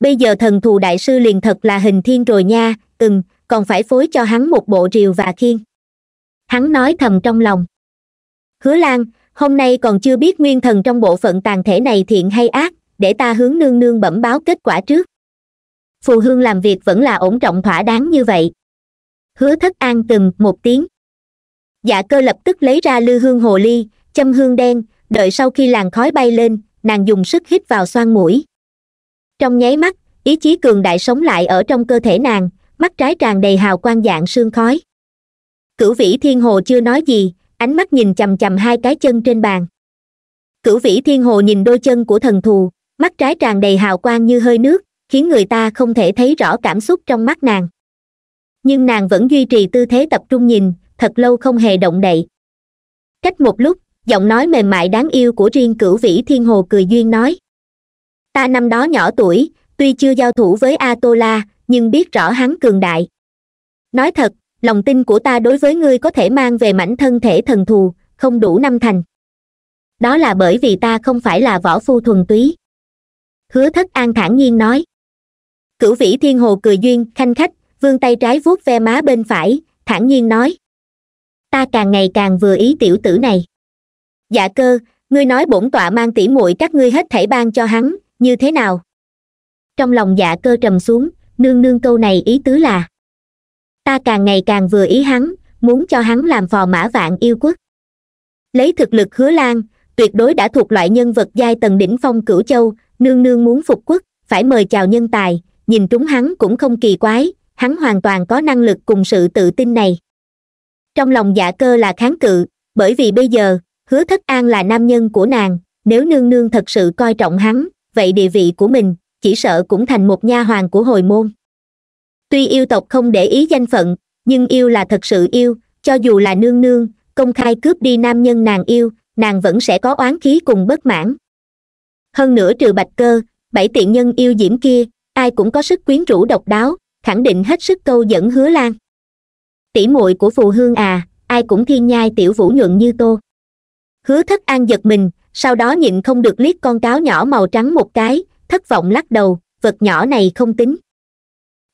bây giờ thần thù đại sư liền thật là hình thiên rồi nha ừm còn phải phối cho hắn một bộ rìu và khiên hắn nói thầm trong lòng hứa lan hôm nay còn chưa biết nguyên thần trong bộ phận tàn thể này thiện hay ác để ta hướng nương nương bẩm báo kết quả trước phù hương làm việc vẫn là ổn trọng thỏa đáng như vậy hứa thất an từng một tiếng dạ cơ lập tức lấy ra lư hương hồ ly châm hương đen đợi sau khi làn khói bay lên nàng dùng sức hít vào xoang mũi trong nháy mắt ý chí cường đại sống lại ở trong cơ thể nàng mắt trái tràn đầy hào quang dạng sương khói cửu vĩ thiên hồ chưa nói gì ánh mắt nhìn chằm chằm hai cái chân trên bàn cửu vĩ thiên hồ nhìn đôi chân của thần thù mắt trái tràn đầy hào quang như hơi nước khiến người ta không thể thấy rõ cảm xúc trong mắt nàng nhưng nàng vẫn duy trì tư thế tập trung nhìn thật lâu không hề động đậy cách một lúc giọng nói mềm mại đáng yêu của riêng cửu vĩ thiên hồ cười duyên nói ta năm đó nhỏ tuổi tuy chưa giao thủ với a tô la nhưng biết rõ hắn cường đại nói thật lòng tin của ta đối với ngươi có thể mang về mảnh thân thể thần thù không đủ năm thành đó là bởi vì ta không phải là võ phu thuần túy hứa thất an thản nhiên nói cửu vĩ thiên hồ cười duyên khanh khách vươn tay trái vuốt ve má bên phải thản nhiên nói ta càng ngày càng vừa ý tiểu tử này dạ cơ ngươi nói bổn tọa mang tỉ muội các ngươi hết thảy ban cho hắn như thế nào trong lòng dạ cơ trầm xuống nương nương câu này ý tứ là ta càng ngày càng vừa ý hắn muốn cho hắn làm phò mã vạn yêu quốc lấy thực lực hứa lan tuyệt đối đã thuộc loại nhân vật giai tầng đỉnh phong cửu châu nương nương muốn phục quốc phải mời chào nhân tài nhìn trúng hắn cũng không kỳ quái hắn hoàn toàn có năng lực cùng sự tự tin này trong lòng giả dạ cơ là kháng cự bởi vì bây giờ hứa thất an là nam nhân của nàng nếu nương nương thật sự coi trọng hắn vậy địa vị của mình chỉ sợ cũng thành một nha hoàng của hồi môn tuy yêu tộc không để ý danh phận nhưng yêu là thật sự yêu cho dù là nương nương công khai cướp đi nam nhân nàng yêu nàng vẫn sẽ có oán khí cùng bất mãn hơn nữa trừ bạch cơ bảy tiện nhân yêu diễm kia ai cũng có sức quyến rũ độc đáo khẳng định hết sức câu dẫn hứa lan tỷ muội của phù hương à ai cũng thiên nhai tiểu vũ nhuận như tô hứa thất an giật mình sau đó nhịn không được liếc con cáo nhỏ màu trắng một cái thất vọng lắc đầu vật nhỏ này không tính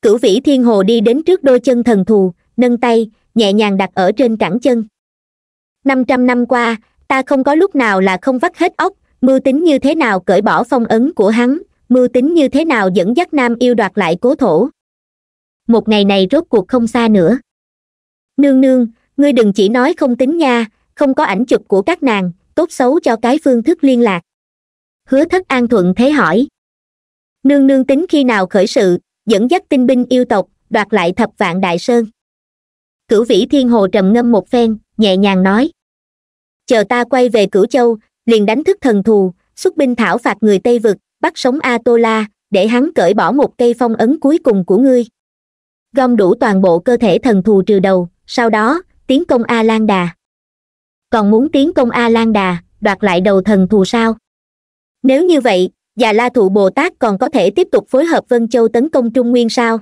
cửu vĩ thiên hồ đi đến trước đôi chân thần thù nâng tay nhẹ nhàng đặt ở trên cẳng chân năm trăm năm qua ta không có lúc nào là không vắt hết ốc mưu tính như thế nào cởi bỏ phong ấn của hắn mưu tính như thế nào dẫn dắt nam yêu đoạt lại cố thổ một ngày này rốt cuộc không xa nữa nương nương ngươi đừng chỉ nói không tính nha không có ảnh chụp của các nàng tốt xấu cho cái phương thức liên lạc hứa thất an thuận thế hỏi nương nương tính khi nào khởi sự dẫn dắt tinh binh yêu tộc đoạt lại thập vạn đại sơn cửu vĩ thiên hồ trầm ngâm một phen nhẹ nhàng nói chờ ta quay về cửu châu liền đánh thức thần thù xuất binh thảo phạt người tây vực bắt sống a tô để hắn cởi bỏ một cây phong ấn cuối cùng của ngươi gom đủ toàn bộ cơ thể thần thù trừ đầu sau đó tiến công a lan đà còn muốn tiến công a lan đà đoạt lại đầu thần thù sao nếu như vậy già la thụ bồ tát còn có thể tiếp tục phối hợp vân châu tấn công trung nguyên sao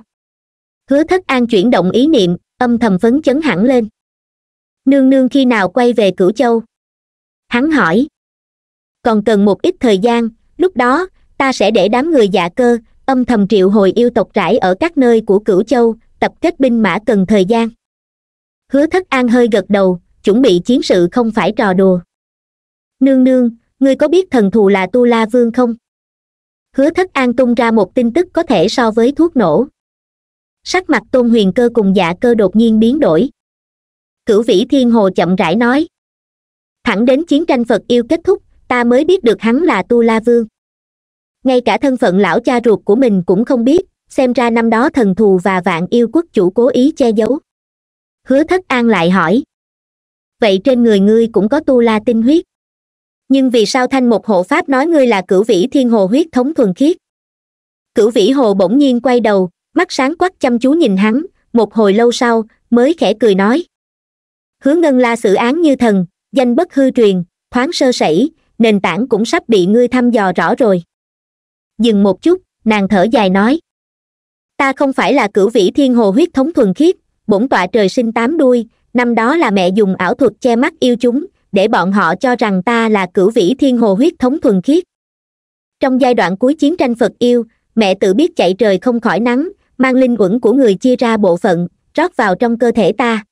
hứa thất an chuyển động ý niệm âm thầm phấn chấn hẳn lên nương nương khi nào quay về cửu châu hắn hỏi còn cần một ít thời gian lúc đó ta sẽ để đám người dạ cơ âm thầm triệu hồi yêu tộc rải ở các nơi của cửu châu tập kết binh mã cần thời gian hứa thất an hơi gật đầu chuẩn bị chiến sự không phải trò đùa nương nương ngươi có biết thần thù là tu la vương không hứa thất an tung ra một tin tức có thể so với thuốc nổ sắc mặt tôn huyền cơ cùng dạ cơ đột nhiên biến đổi cửu vĩ thiên hồ chậm rãi nói thẳng đến chiến tranh phật yêu kết thúc ta mới biết được hắn là tu la vương ngay cả thân phận lão cha ruột của mình cũng không biết xem ra năm đó thần thù và vạn yêu quốc chủ cố ý che giấu hứa thất an lại hỏi vậy trên người ngươi cũng có tu la tinh huyết nhưng vì sao thanh một hộ pháp nói ngươi là cửu vĩ thiên hồ huyết thống thuần khiết cửu vĩ hồ bỗng nhiên quay đầu mắt sáng quắc chăm chú nhìn hắn một hồi lâu sau mới khẽ cười nói hứa ngân la sự án như thần danh bất hư truyền thoáng sơ sẩy nền tảng cũng sắp bị ngươi thăm dò rõ rồi dừng một chút nàng thở dài nói ta không phải là cửu vĩ thiên hồ huyết thống thuần khiết bổn tọa trời sinh tám đuôi năm đó là mẹ dùng ảo thuật che mắt yêu chúng để bọn họ cho rằng ta là cửu vĩ thiên hồ huyết thống thuần khiết trong giai đoạn cuối chiến tranh phật yêu mẹ tự biết chạy trời không khỏi nắng mang linh uẩn của người chia ra bộ phận rót vào trong cơ thể ta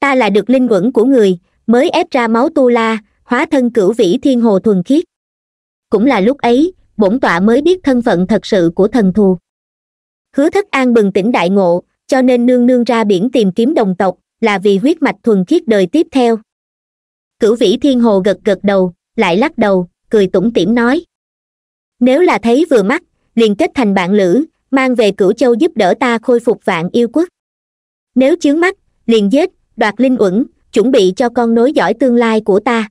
ta là được linh uẩn của người mới ép ra máu tu la hóa thân cửu vĩ thiên hồ thuần khiết cũng là lúc ấy bổn tọa mới biết thân phận thật sự của thần thù hứa thất an bừng tỉnh đại ngộ cho nên nương nương ra biển tìm kiếm đồng tộc là vì huyết mạch thuần khiết đời tiếp theo cửu vĩ thiên hồ gật gật đầu lại lắc đầu cười tủm tỉm nói nếu là thấy vừa mắt liền kết thành bạn lữ mang về cửu châu giúp đỡ ta khôi phục vạn yêu quốc nếu chướng mắt liền giết đoạt linh uẩn chuẩn bị cho con nối dõi tương lai của ta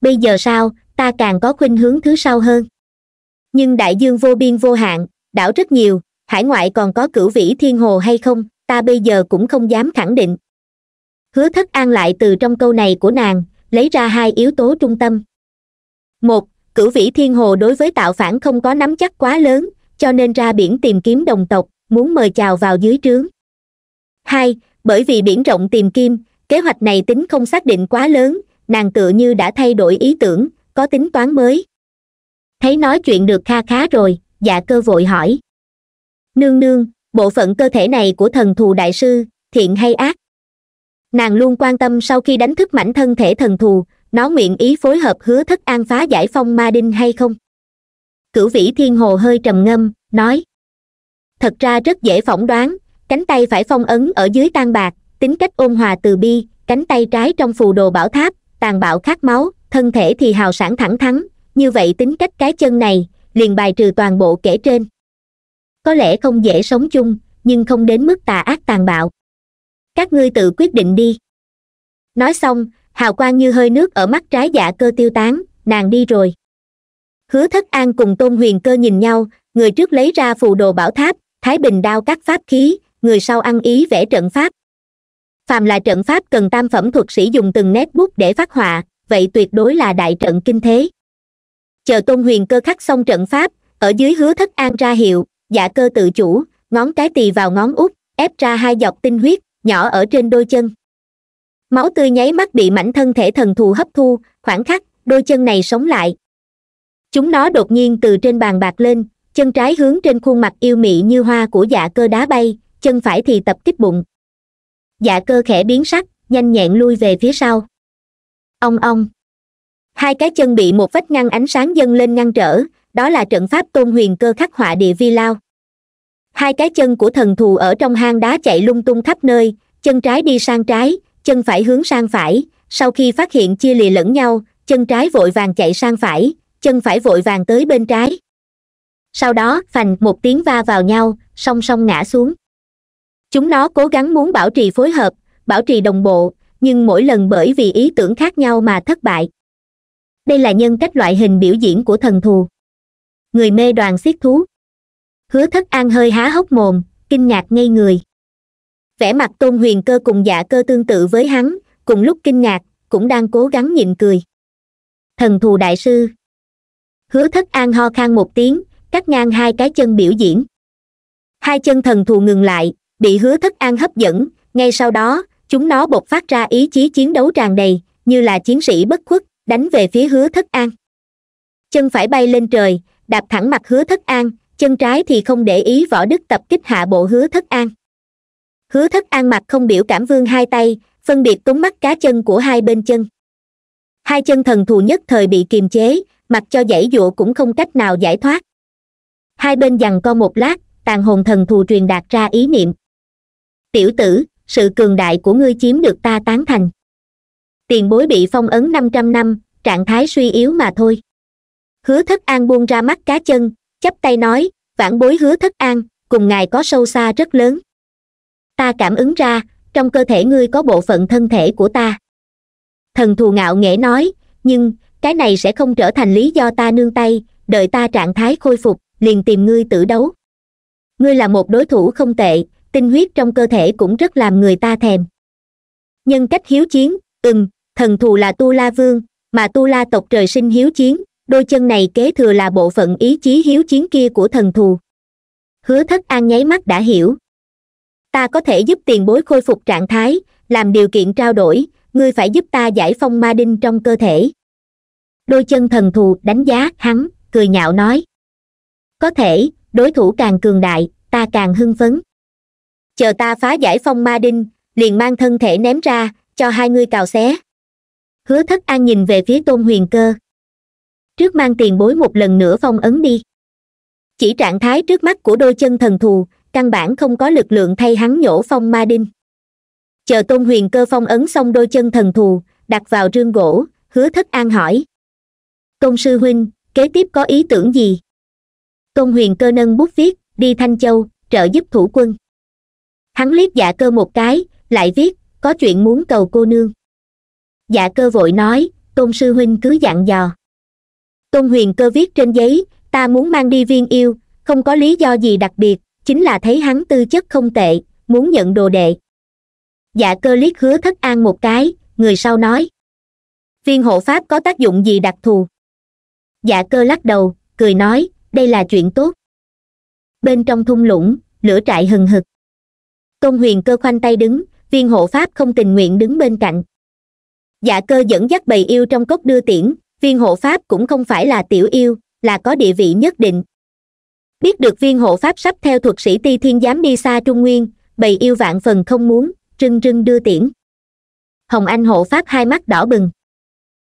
bây giờ sao ta càng có khuynh hướng thứ sau hơn nhưng đại dương vô biên vô hạn đảo rất nhiều hải ngoại còn có cửu vĩ thiên hồ hay không ta bây giờ cũng không dám khẳng định hứa thất an lại từ trong câu này của nàng lấy ra hai yếu tố trung tâm một cửu vĩ thiên hồ đối với tạo phản không có nắm chắc quá lớn cho nên ra biển tìm kiếm đồng tộc muốn mời chào vào dưới trướng hai bởi vì biển rộng tìm kim kế hoạch này tính không xác định quá lớn nàng tựa như đã thay đổi ý tưởng có tính toán mới thấy nói chuyện được kha khá rồi dạ cơ vội hỏi nương nương bộ phận cơ thể này của thần thù đại sư thiện hay ác nàng luôn quan tâm sau khi đánh thức mảnh thân thể thần thù nó nguyện ý phối hợp hứa thất an phá giải phong ma đinh hay không cửu vĩ thiên hồ hơi trầm ngâm nói thật ra rất dễ phỏng đoán cánh tay phải phong ấn ở dưới tan bạc tính cách ôn hòa từ bi cánh tay trái trong phù đồ bảo tháp tàn bạo khát máu thân thể thì hào sản thẳng thắng như vậy tính cách cái chân này liền bài trừ toàn bộ kể trên có lẽ không dễ sống chung nhưng không đến mức tà ác tàn bạo các ngươi tự quyết định đi nói xong hào quang như hơi nước ở mắt trái dạ cơ tiêu tán nàng đi rồi hứa thất an cùng tôn huyền cơ nhìn nhau người trước lấy ra phù đồ bảo tháp thái bình đao các pháp khí người sau ăn ý vẽ trận pháp phàm là trận pháp cần tam phẩm thuật sĩ dùng từng nét bút để phát họa vậy tuyệt đối là đại trận kinh thế chờ tôn huyền cơ khắc xong trận pháp ở dưới hứa thất an ra hiệu giả dạ cơ tự chủ ngón cái tì vào ngón út ép ra hai giọt tinh huyết nhỏ ở trên đôi chân máu tươi nháy mắt bị mảnh thân thể thần thù hấp thu khoảng khắc đôi chân này sống lại chúng nó đột nhiên từ trên bàn bạc lên chân trái hướng trên khuôn mặt yêu mị như hoa của giả dạ cơ đá bay chân phải thì tập kích bụng giả dạ cơ khẽ biến sắc nhanh nhẹn lui về phía sau ông ông hai cái chân bị một vách ngăn ánh sáng dâng lên ngăn trở đó là trận pháp tôn huyền cơ khắc họa địa vi lao hai cái chân của thần thù ở trong hang đá chạy lung tung khắp nơi chân trái đi sang trái chân phải hướng sang phải sau khi phát hiện chia lìa lẫn nhau chân trái vội vàng chạy sang phải chân phải vội vàng tới bên trái sau đó phành một tiếng va vào nhau song song ngã xuống chúng nó cố gắng muốn bảo trì phối hợp bảo trì đồng bộ nhưng mỗi lần bởi vì ý tưởng khác nhau mà thất bại đây là nhân cách loại hình biểu diễn của thần thù người mê đoàn siết thú hứa thất an hơi há hốc mồm kinh ngạc ngây người vẻ mặt tôn huyền cơ cùng dạ cơ tương tự với hắn cùng lúc kinh ngạc cũng đang cố gắng nhịn cười thần thù đại sư hứa thất an ho khan một tiếng cắt ngang hai cái chân biểu diễn hai chân thần thù ngừng lại bị hứa thất an hấp dẫn ngay sau đó chúng nó bộc phát ra ý chí chiến đấu tràn đầy như là chiến sĩ bất khuất đánh về phía hứa thất an chân phải bay lên trời đạp thẳng mặt hứa thất an chân trái thì không để ý võ đức tập kích hạ bộ hứa thất an hứa thất an mặt không biểu cảm vương hai tay phân biệt túng mắt cá chân của hai bên chân hai chân thần thù nhất thời bị kiềm chế mặt cho dãy dụa cũng không cách nào giải thoát hai bên giằng co một lát tàn hồn thần thù truyền đạt ra ý niệm tiểu tử sự cường đại của ngươi chiếm được ta tán thành tiền bối bị phong ấn năm trăm năm trạng thái suy yếu mà thôi hứa thất an buông ra mắt cá chân chắp tay nói vãn bối hứa thất an cùng ngài có sâu xa rất lớn ta cảm ứng ra trong cơ thể ngươi có bộ phận thân thể của ta thần thù ngạo nghễ nói nhưng cái này sẽ không trở thành lý do ta nương tay đợi ta trạng thái khôi phục liền tìm ngươi tử đấu ngươi là một đối thủ không tệ tinh huyết trong cơ thể cũng rất làm người ta thèm nhân cách hiếu chiến ừm thần thù là tu la vương mà tu la tộc trời sinh hiếu chiến đôi chân này kế thừa là bộ phận ý chí hiếu chiến kia của thần thù hứa thất an nháy mắt đã hiểu ta có thể giúp tiền bối khôi phục trạng thái làm điều kiện trao đổi ngươi phải giúp ta giải phong ma đinh trong cơ thể đôi chân thần thù đánh giá hắn cười nhạo nói có thể đối thủ càng cường đại ta càng hưng phấn chờ ta phá giải phong ma đinh liền mang thân thể ném ra cho hai ngươi cào xé hứa thất an nhìn về phía tôn huyền cơ trước mang tiền bối một lần nữa phong ấn đi chỉ trạng thái trước mắt của đôi chân thần thù căn bản không có lực lượng thay hắn nhổ phong ma đinh chờ tôn huyền cơ phong ấn xong đôi chân thần thù đặt vào rương gỗ hứa thất an hỏi tôn sư huynh kế tiếp có ý tưởng gì tôn huyền cơ nâng bút viết đi thanh châu trợ giúp thủ quân hắn liếc dạ cơ một cái lại viết có chuyện muốn cầu cô nương dạ cơ vội nói tôn sư huynh cứ dặn dò tôn huyền cơ viết trên giấy ta muốn mang đi viên yêu không có lý do gì đặc biệt chính là thấy hắn tư chất không tệ muốn nhận đồ đệ dạ cơ liếc hứa thất an một cái người sau nói viên hộ pháp có tác dụng gì đặc thù dạ cơ lắc đầu cười nói đây là chuyện tốt bên trong thung lũng lửa trại hừng hực tôn huyền cơ khoanh tay đứng viên hộ pháp không tình nguyện đứng bên cạnh dạ cơ dẫn dắt bầy yêu trong cốc đưa tiễn viên hộ pháp cũng không phải là tiểu yêu là có địa vị nhất định biết được viên hộ pháp sắp theo thuật sĩ ti thiên giám đi xa trung nguyên bầy yêu vạn phần không muốn trưng trưng đưa tiễn hồng anh hộ pháp hai mắt đỏ bừng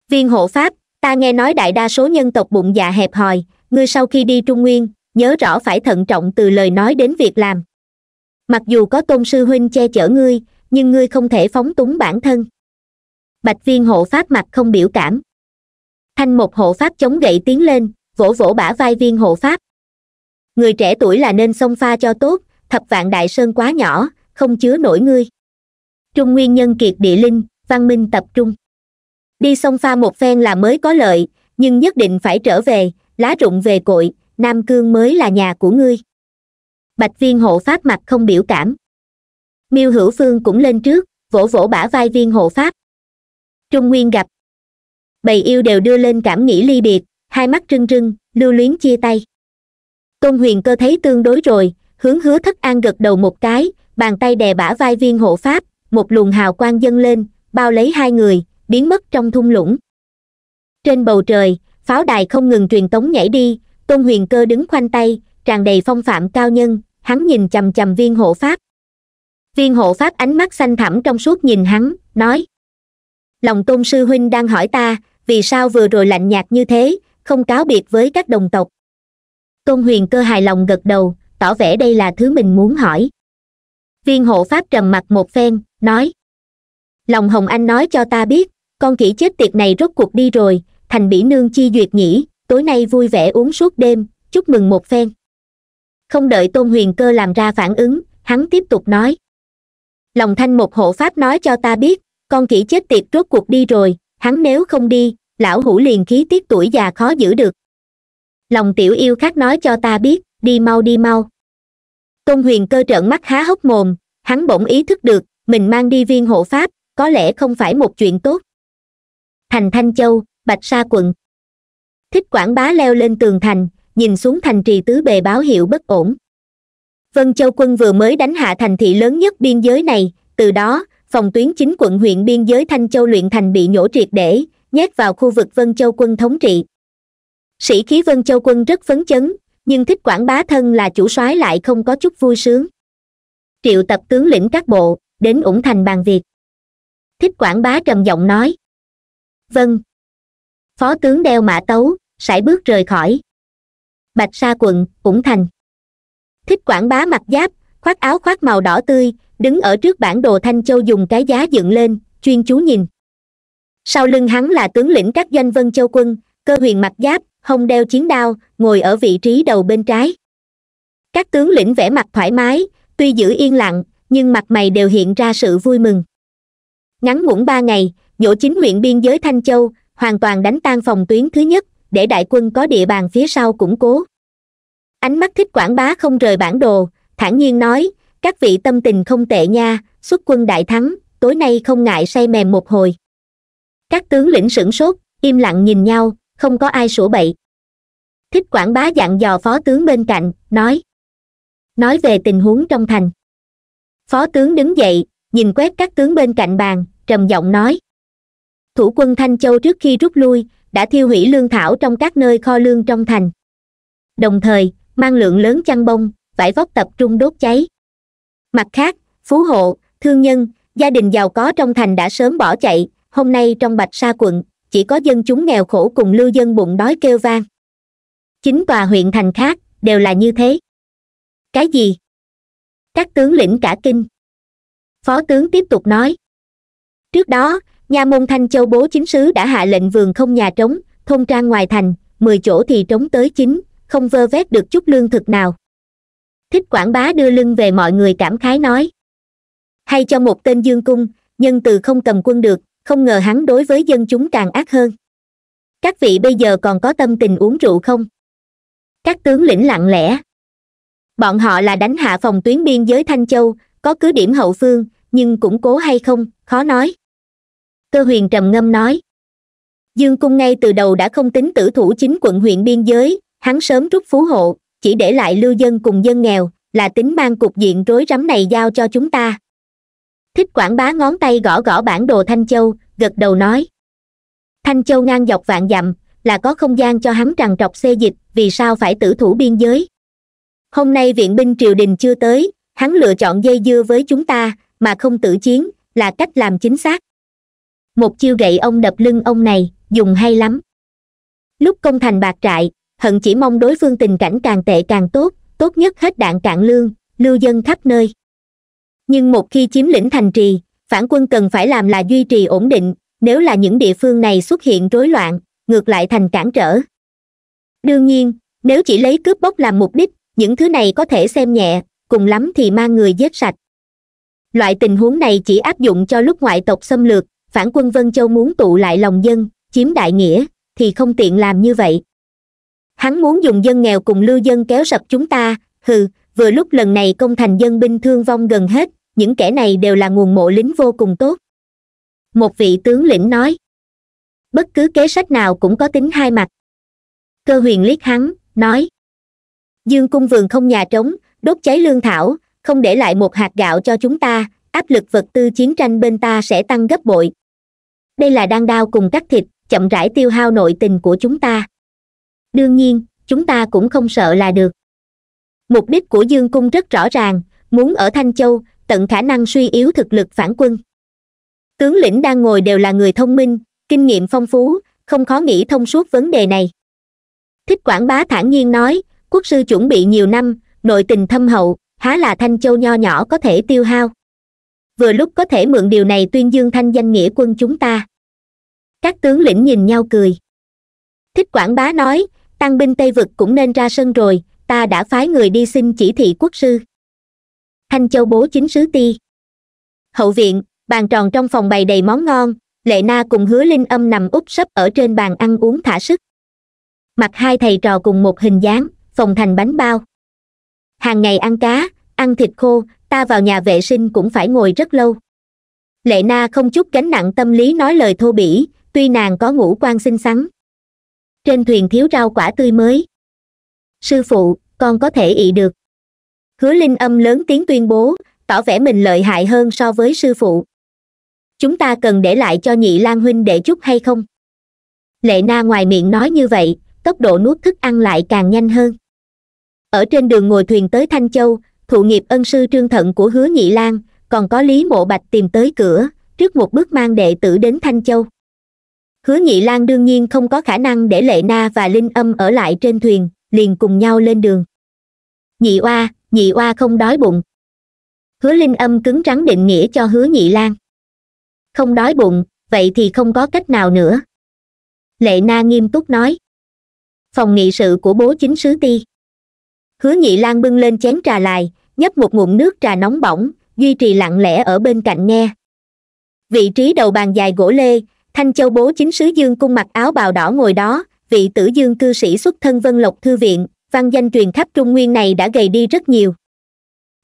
viên hộ pháp ta nghe nói đại đa số nhân tộc bụng dạ hẹp hòi ngươi sau khi đi trung nguyên nhớ rõ phải thận trọng từ lời nói đến việc làm mặc dù có tôn sư huynh che chở ngươi nhưng ngươi không thể phóng túng bản thân bạch viên hộ pháp mặt không biểu cảm thanh một hộ pháp chống gậy tiến lên vỗ vỗ bả vai viên hộ pháp người trẻ tuổi là nên xông pha cho tốt thập vạn đại sơn quá nhỏ không chứa nổi ngươi trung nguyên nhân kiệt địa linh văn minh tập trung đi xông pha một phen là mới có lợi nhưng nhất định phải trở về lá rụng về cội nam cương mới là nhà của ngươi bạch viên hộ pháp mặt không biểu cảm miêu hữu phương cũng lên trước vỗ vỗ bả vai viên hộ pháp trung nguyên gặp bầy yêu đều đưa lên cảm nghĩ ly biệt hai mắt rưng rưng lưu luyến chia tay tôn huyền cơ thấy tương đối rồi hướng hứa thất an gật đầu một cái bàn tay đè bả vai viên hộ pháp một luồng hào quang dâng lên bao lấy hai người biến mất trong thung lũng trên bầu trời pháo đài không ngừng truyền tống nhảy đi tôn huyền cơ đứng khoanh tay tràn đầy phong phạm cao nhân hắn nhìn chằm chằm viên hộ pháp viên hộ pháp ánh mắt xanh thẳm trong suốt nhìn hắn nói lòng tôn sư huynh đang hỏi ta vì sao vừa rồi lạnh nhạt như thế không cáo biệt với các đồng tộc tôn huyền cơ hài lòng gật đầu tỏ vẻ đây là thứ mình muốn hỏi viên hộ pháp trầm mặt một phen nói lòng hồng anh nói cho ta biết con kỹ chết tiệt này rốt cuộc đi rồi thành bỉ nương chi duyệt nhỉ tối nay vui vẻ uống suốt đêm chúc mừng một phen không đợi tôn huyền cơ làm ra phản ứng hắn tiếp tục nói lòng thanh một hộ pháp nói cho ta biết con kỹ chết tiệt rốt cuộc đi rồi hắn nếu không đi lão hủ liền khí tiết tuổi già khó giữ được lòng tiểu yêu khác nói cho ta biết đi mau đi mau tôn huyền cơ trợn mắt há hốc mồm hắn bỗng ý thức được mình mang đi viên hộ pháp có lẽ không phải một chuyện tốt thành thanh châu bạch sa quận thích quảng bá leo lên tường thành nhìn xuống thành trì tứ bề báo hiệu bất ổn vân châu quân vừa mới đánh hạ thành thị lớn nhất biên giới này từ đó phòng tuyến chính quận huyện biên giới thanh châu luyện thành bị nhổ triệt để nhét vào khu vực vân châu quân thống trị sĩ khí vân châu quân rất phấn chấn nhưng thích quảng bá thân là chủ soái lại không có chút vui sướng triệu tập tướng lĩnh các bộ đến ủng thành bàn việc thích quảng bá trầm giọng nói vâng phó tướng đeo mã tấu sải bước rời khỏi bạch sa quận ủng thành thích quảng bá mặc giáp khoác áo khoác màu đỏ tươi đứng ở trước bản đồ thanh châu dùng cái giá dựng lên chuyên chú nhìn sau lưng hắn là tướng lĩnh các doanh vân châu quân cơ huyền mặc giáp hông đeo chiến đao ngồi ở vị trí đầu bên trái các tướng lĩnh vẻ mặt thoải mái tuy giữ yên lặng nhưng mặt mày đều hiện ra sự vui mừng ngắn ngủn ba ngày nhổ chính huyện biên giới thanh châu hoàn toàn đánh tan phòng tuyến thứ nhất để đại quân có địa bàn phía sau củng cố ánh mắt thích quảng bá không rời bản đồ thản nhiên nói các vị tâm tình không tệ nha xuất quân đại thắng tối nay không ngại say mềm một hồi các tướng lĩnh sửng sốt im lặng nhìn nhau không có ai sủa bậy thích quảng bá dặn dò phó tướng bên cạnh nói nói về tình huống trong thành phó tướng đứng dậy nhìn quét các tướng bên cạnh bàn trầm giọng nói thủ quân thanh châu trước khi rút lui đã thiêu hủy lương thảo trong các nơi kho lương trong thành đồng thời mang lượng lớn chăn bông vải vóc tập trung đốt cháy mặt khác phú hộ thương nhân gia đình giàu có trong thành đã sớm bỏ chạy hôm nay trong bạch sa quận chỉ có dân chúng nghèo khổ cùng lưu dân bụng đói kêu vang chính tòa huyện thành khác đều là như thế cái gì các tướng lĩnh cả kinh phó tướng tiếp tục nói trước đó nhà môn thanh châu bố chính sứ đã hạ lệnh vườn không nhà trống thông trang ngoài thành mười chỗ thì trống tới chín không vơ vét được chút lương thực nào thích quảng bá đưa lưng về mọi người cảm khái nói hay cho một tên dương cung nhân từ không cầm quân được không ngờ hắn đối với dân chúng càng ác hơn các vị bây giờ còn có tâm tình uống rượu không các tướng lĩnh lặng lẽ bọn họ là đánh hạ phòng tuyến biên giới thanh châu có cứ điểm hậu phương nhưng củng cố hay không khó nói cơ huyền trầm ngâm nói dương cung ngay từ đầu đã không tính tử thủ chính quận huyện biên giới hắn sớm rút phú hộ chỉ để lại lưu dân cùng dân nghèo là tính mang cục diện rối rắm này giao cho chúng ta thích quảng bá ngón tay gõ gõ bản đồ thanh châu gật đầu nói thanh châu ngang dọc vạn dặm là có không gian cho hắn trằn trọc xê dịch vì sao phải tử thủ biên giới hôm nay viện binh triều đình chưa tới hắn lựa chọn dây dưa với chúng ta mà không tử chiến là cách làm chính xác một chiêu gậy ông đập lưng ông này dùng hay lắm lúc công thành bạc trại hận chỉ mong đối phương tình cảnh càng tệ càng tốt tốt nhất hết đạn cạn lương lưu dân khắp nơi nhưng một khi chiếm lĩnh thành trì phản quân cần phải làm là duy trì ổn định nếu là những địa phương này xuất hiện rối loạn ngược lại thành cản trở đương nhiên nếu chỉ lấy cướp bóc làm mục đích những thứ này có thể xem nhẹ cùng lắm thì mang người giết sạch loại tình huống này chỉ áp dụng cho lúc ngoại tộc xâm lược phản quân vân châu muốn tụ lại lòng dân chiếm đại nghĩa thì không tiện làm như vậy hắn muốn dùng dân nghèo cùng lưu dân kéo sập chúng ta hừ vừa lúc lần này công thành dân binh thương vong gần hết những kẻ này đều là nguồn mộ lính vô cùng tốt một vị tướng lĩnh nói bất cứ kế sách nào cũng có tính hai mặt cơ huyền liếc hắn nói dương cung vườn không nhà trống đốt cháy lương thảo không để lại một hạt gạo cho chúng ta áp lực vật tư chiến tranh bên ta sẽ tăng gấp bội đây là đan đao cùng cắt thịt chậm rãi tiêu hao nội tình của chúng ta đương nhiên chúng ta cũng không sợ là được mục đích của dương cung rất rõ ràng muốn ở thanh châu tận khả năng suy yếu thực lực phản quân tướng lĩnh đang ngồi đều là người thông minh kinh nghiệm phong phú không khó nghĩ thông suốt vấn đề này thích quảng bá thản nhiên nói quốc sư chuẩn bị nhiều năm nội tình thâm hậu há là thanh châu nho nhỏ có thể tiêu hao vừa lúc có thể mượn điều này tuyên dương thanh danh nghĩa quân chúng ta các tướng lĩnh nhìn nhau cười thích quảng bá nói tăng binh tây vực cũng nên ra sân rồi ta đã phái người đi xin chỉ thị quốc sư thanh châu bố chính sứ ti hậu viện bàn tròn trong phòng bày đầy món ngon lệ na cùng hứa linh âm nằm úp sấp ở trên bàn ăn uống thả sức mặt hai thầy trò cùng một hình dáng phòng thành bánh bao hàng ngày ăn cá ăn thịt khô ta vào nhà vệ sinh cũng phải ngồi rất lâu lệ na không chút gánh nặng tâm lý nói lời thô bỉ tuy nàng có ngũ quan xinh xắn trên thuyền thiếu rau quả tươi mới sư phụ con có thể ị được hứa linh âm lớn tiếng tuyên bố tỏ vẻ mình lợi hại hơn so với sư phụ chúng ta cần để lại cho nhị lan huynh để chút hay không lệ na ngoài miệng nói như vậy tốc độ nuốt thức ăn lại càng nhanh hơn ở trên đường ngồi thuyền tới thanh châu thụ nghiệp ân sư trương thận của hứa nhị lan còn có lý mộ bạch tìm tới cửa trước một bước mang đệ tử đến thanh châu hứa nhị lan đương nhiên không có khả năng để lệ na và linh âm ở lại trên thuyền liền cùng nhau lên đường nhị oa nhị oa không đói bụng hứa linh âm cứng rắn định nghĩa cho hứa nhị lan không đói bụng vậy thì không có cách nào nữa lệ na nghiêm túc nói phòng nghị sự của bố chính sứ ti hứa nhị lan bưng lên chén trà lại nhấp một ngụm nước trà nóng bỏng duy trì lặng lẽ ở bên cạnh nghe vị trí đầu bàn dài gỗ lê thanh châu bố chính sứ dương cung mặc áo bào đỏ ngồi đó vị tử dương cư sĩ xuất thân vân lộc thư viện văn danh truyền khắp trung nguyên này đã gầy đi rất nhiều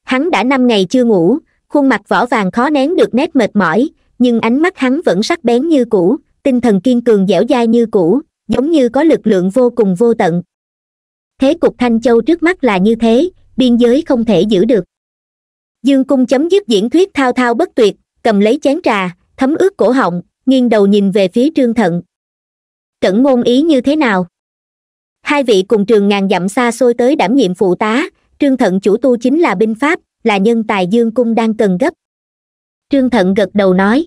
hắn đã năm ngày chưa ngủ khuôn mặt vỏ vàng khó nén được nét mệt mỏi nhưng ánh mắt hắn vẫn sắc bén như cũ tinh thần kiên cường dẻo dai như cũ giống như có lực lượng vô cùng vô tận thế cục thanh châu trước mắt là như thế biên giới không thể giữ được dương cung chấm dứt diễn thuyết thao thao bất tuyệt cầm lấy chén trà thấm ướt cổ họng nghiêng đầu nhìn về phía trương thận cẩn ngôn ý như thế nào hai vị cùng trường ngàn dặm xa xôi tới đảm nhiệm phụ tá trương thận chủ tu chính là binh pháp là nhân tài dương cung đang cần gấp trương thận gật đầu nói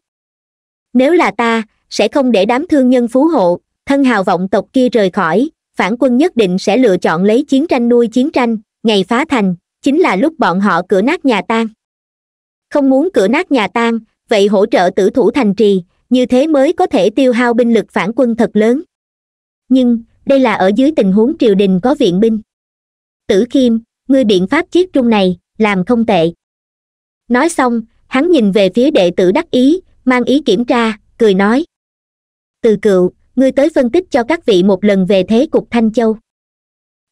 nếu là ta sẽ không để đám thương nhân phú hộ thân hào vọng tộc kia rời khỏi phản quân nhất định sẽ lựa chọn lấy chiến tranh nuôi chiến tranh ngày phá thành chính là lúc bọn họ cửa nát nhà tan không muốn cửa nát nhà tan vậy hỗ trợ tử thủ thành trì như thế mới có thể tiêu hao binh lực phản quân thật lớn nhưng đây là ở dưới tình huống triều đình có viện binh tử kim ngươi biện pháp chiết trung này làm không tệ nói xong hắn nhìn về phía đệ tử đắc ý mang ý kiểm tra cười nói từ cựu ngươi tới phân tích cho các vị một lần về thế cục thanh châu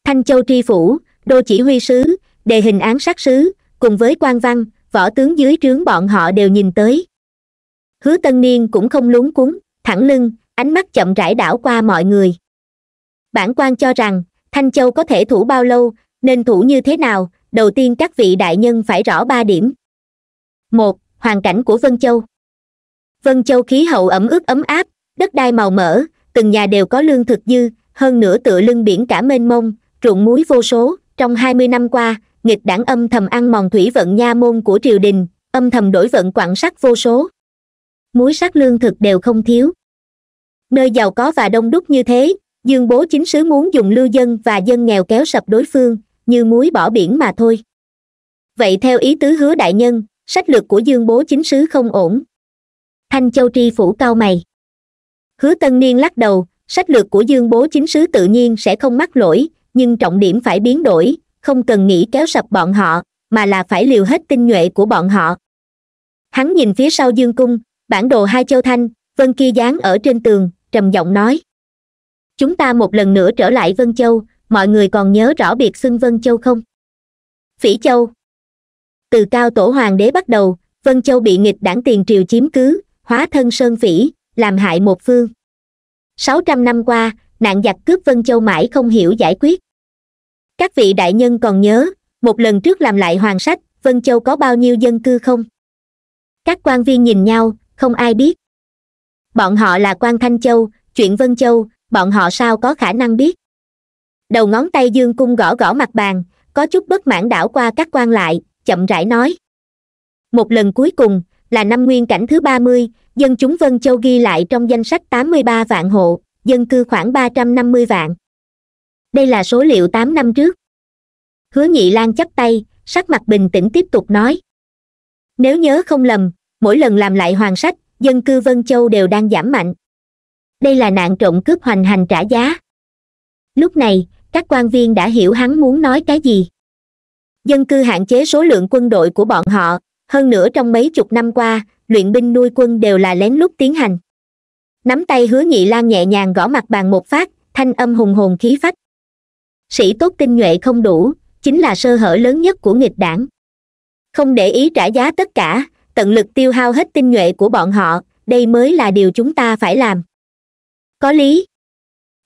thanh châu tri phủ đô chỉ huy sứ đề hình án sát sứ cùng với quan văn võ tướng dưới trướng bọn họ đều nhìn tới hứa tân niên cũng không lún cuốn thẳng lưng ánh mắt chậm rãi đảo qua mọi người bản quan cho rằng thanh châu có thể thủ bao lâu nên thủ như thế nào đầu tiên các vị đại nhân phải rõ ba điểm một hoàn cảnh của vân châu vân châu khí hậu ẩm ướt ấm áp đất đai màu mỡ từng nhà đều có lương thực dư hơn nửa tựa lưng biển cả mênh mông ruộng muối vô số trong hai mươi năm qua nghịch đảng âm thầm ăn mòn thủy vận nha môn của triều đình âm thầm đổi vận quặng sắt vô số muối sắt lương thực đều không thiếu nơi giàu có và đông đúc như thế dương bố chính sứ muốn dùng lưu dân và dân nghèo kéo sập đối phương như muối bỏ biển mà thôi vậy theo ý tứ hứa đại nhân sách lược của dương bố chính sứ không ổn thanh châu tri phủ cao mày hứa tân niên lắc đầu sách lược của dương bố chính sứ tự nhiên sẽ không mắc lỗi nhưng trọng điểm phải biến đổi không cần nghĩ kéo sập bọn họ mà là phải liều hết tinh nhuệ của bọn họ hắn nhìn phía sau dương cung bản đồ hai châu thanh vân kia dán ở trên tường trầm giọng nói chúng ta một lần nữa trở lại vân châu mọi người còn nhớ rõ biệt xưng vân châu không phỉ châu từ cao tổ hoàng đế bắt đầu vân châu bị nghịch đảng tiền triều chiếm cứ hóa thân sơn phỉ làm hại một phương sáu trăm năm qua nạn giặc cướp vân châu mãi không hiểu giải quyết các vị đại nhân còn nhớ một lần trước làm lại hoàng sách vân châu có bao nhiêu dân cư không các quan viên nhìn nhau không ai biết bọn họ là quan thanh châu chuyện vân châu bọn họ sao có khả năng biết đầu ngón tay dương cung gõ gõ mặt bàn có chút bất mãn đảo qua các quan lại chậm rãi nói một lần cuối cùng là năm nguyên cảnh thứ ba mươi dân chúng vân châu ghi lại trong danh sách tám mươi ba vạn hộ dân cư khoảng ba trăm năm mươi vạn đây là số liệu tám năm trước hứa nhị lan chắp tay sắc mặt bình tĩnh tiếp tục nói nếu nhớ không lầm mỗi lần làm lại hoàn sách dân cư vân châu đều đang giảm mạnh đây là nạn trộm cướp hoành hành trả giá lúc này các quan viên đã hiểu hắn muốn nói cái gì dân cư hạn chế số lượng quân đội của bọn họ hơn nữa trong mấy chục năm qua luyện binh nuôi quân đều là lén lút tiến hành nắm tay hứa nhị lan nhẹ nhàng gõ mặt bàn một phát thanh âm hùng hồn khí phách sĩ tốt tinh nhuệ không đủ chính là sơ hở lớn nhất của nghịch đảng không để ý trả giá tất cả tận lực tiêu hao hết tinh nhuệ của bọn họ đây mới là điều chúng ta phải làm có lý